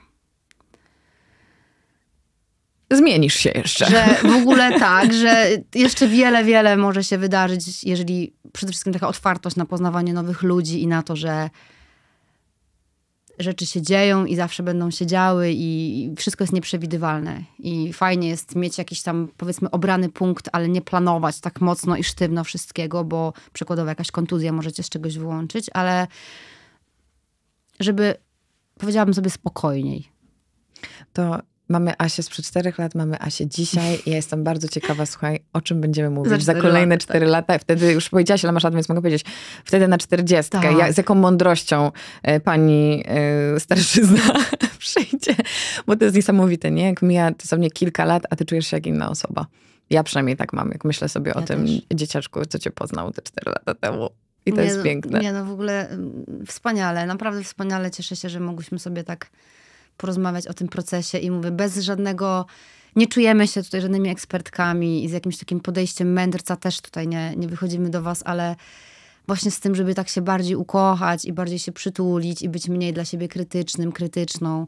zmienisz się jeszcze. Że w *laughs* ogóle tak, że jeszcze wiele, wiele może się wydarzyć, jeżeli przede wszystkim taka otwartość na poznawanie nowych ludzi i na to, że rzeczy się dzieją i zawsze będą się działy i, wszystko jest nieprzewidywalne. I fajnie jest mieć jakiś tam, powiedzmy, obrany punkt, ale nie planować tak mocno i sztywno wszystkiego, bo przykładowo jakaś kontuzja możecie z czegoś wyłączyć, ale żeby powiedziałabym sobie spokojniej. To Mamy Asię sprzed czterech lat, mamy Asię dzisiaj i ja jestem bardzo ciekawa, słuchaj, o czym będziemy mówić za, za kolejne tak. cztery lata. lata. Wtedy, już powiedziałaś, ale masz lat, więc mogę powiedzieć, wtedy na czterdziestkę. Tak. Ja, z jaką mądrością e, pani y, starszyzna *laughs* przyjdzie, bo to jest niesamowite, nie? Jak mija mnie kilka lat, a ty czujesz się jak inna osoba. Ja przynajmniej tak mam, jak myślę sobie ja o tym dzieciaczku, co cię poznał te cztery lata temu. I to nie, jest piękne. Nie, no w ogóle mm, wspaniale, naprawdę wspaniale. Cieszę się, że mogłyśmy sobie tak porozmawiać o tym procesie i mówię, bez żadnego, nie czujemy się tutaj żadnymi ekspertkami i z jakimś takim podejściem mędrca też tutaj nie, nie wychodzimy do was, ale właśnie z tym, żeby tak się bardziej ukochać i bardziej się przytulić i być mniej dla siebie krytycznym, krytyczną.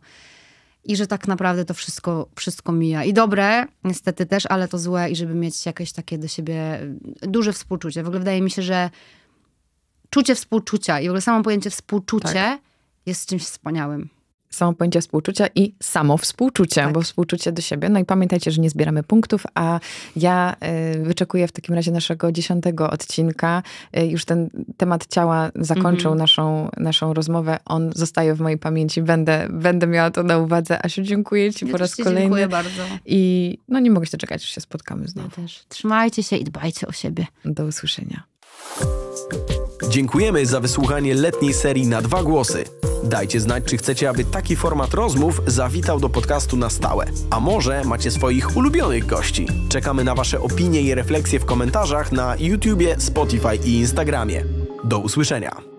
I że tak naprawdę to wszystko, wszystko mija. I dobre, niestety też, ale to złe, i żeby mieć jakieś takie do siebie y, duże współczucie. W ogóle wydaje mi się, że czucie współczucia i w ogóle samo pojęcie współczucie tak. jest czymś wspaniałym samo pojęcie współczucia i samo współczucie, tak. bo współczucie do siebie. No i pamiętajcie, że nie zbieramy punktów, a ja y, wyczekuję w takim razie naszego dziesiątego odcinka. Y, już ten temat ciała zakończył mhm. naszą, naszą rozmowę. On zostaje w mojej pamięci. Będę, będę miała to na uwadze. Asiu, dziękuję Ci ja po raz kolejny. Dziękuję bardzo. I no nie mogę się czekać, że się spotkamy znowu. Ja też. Trzymajcie się i dbajcie o siebie. Do usłyszenia. Dziękujemy za wysłuchanie letniej serii na dwa głosy. Dajcie znać, czy chcecie, aby taki format rozmów zawitał do podcastu na stałe. A może macie swoich ulubionych gości? Czekamy na Wasze opinie i refleksje w komentarzach na YouTubie, Spotify i Instagramie. Do usłyszenia!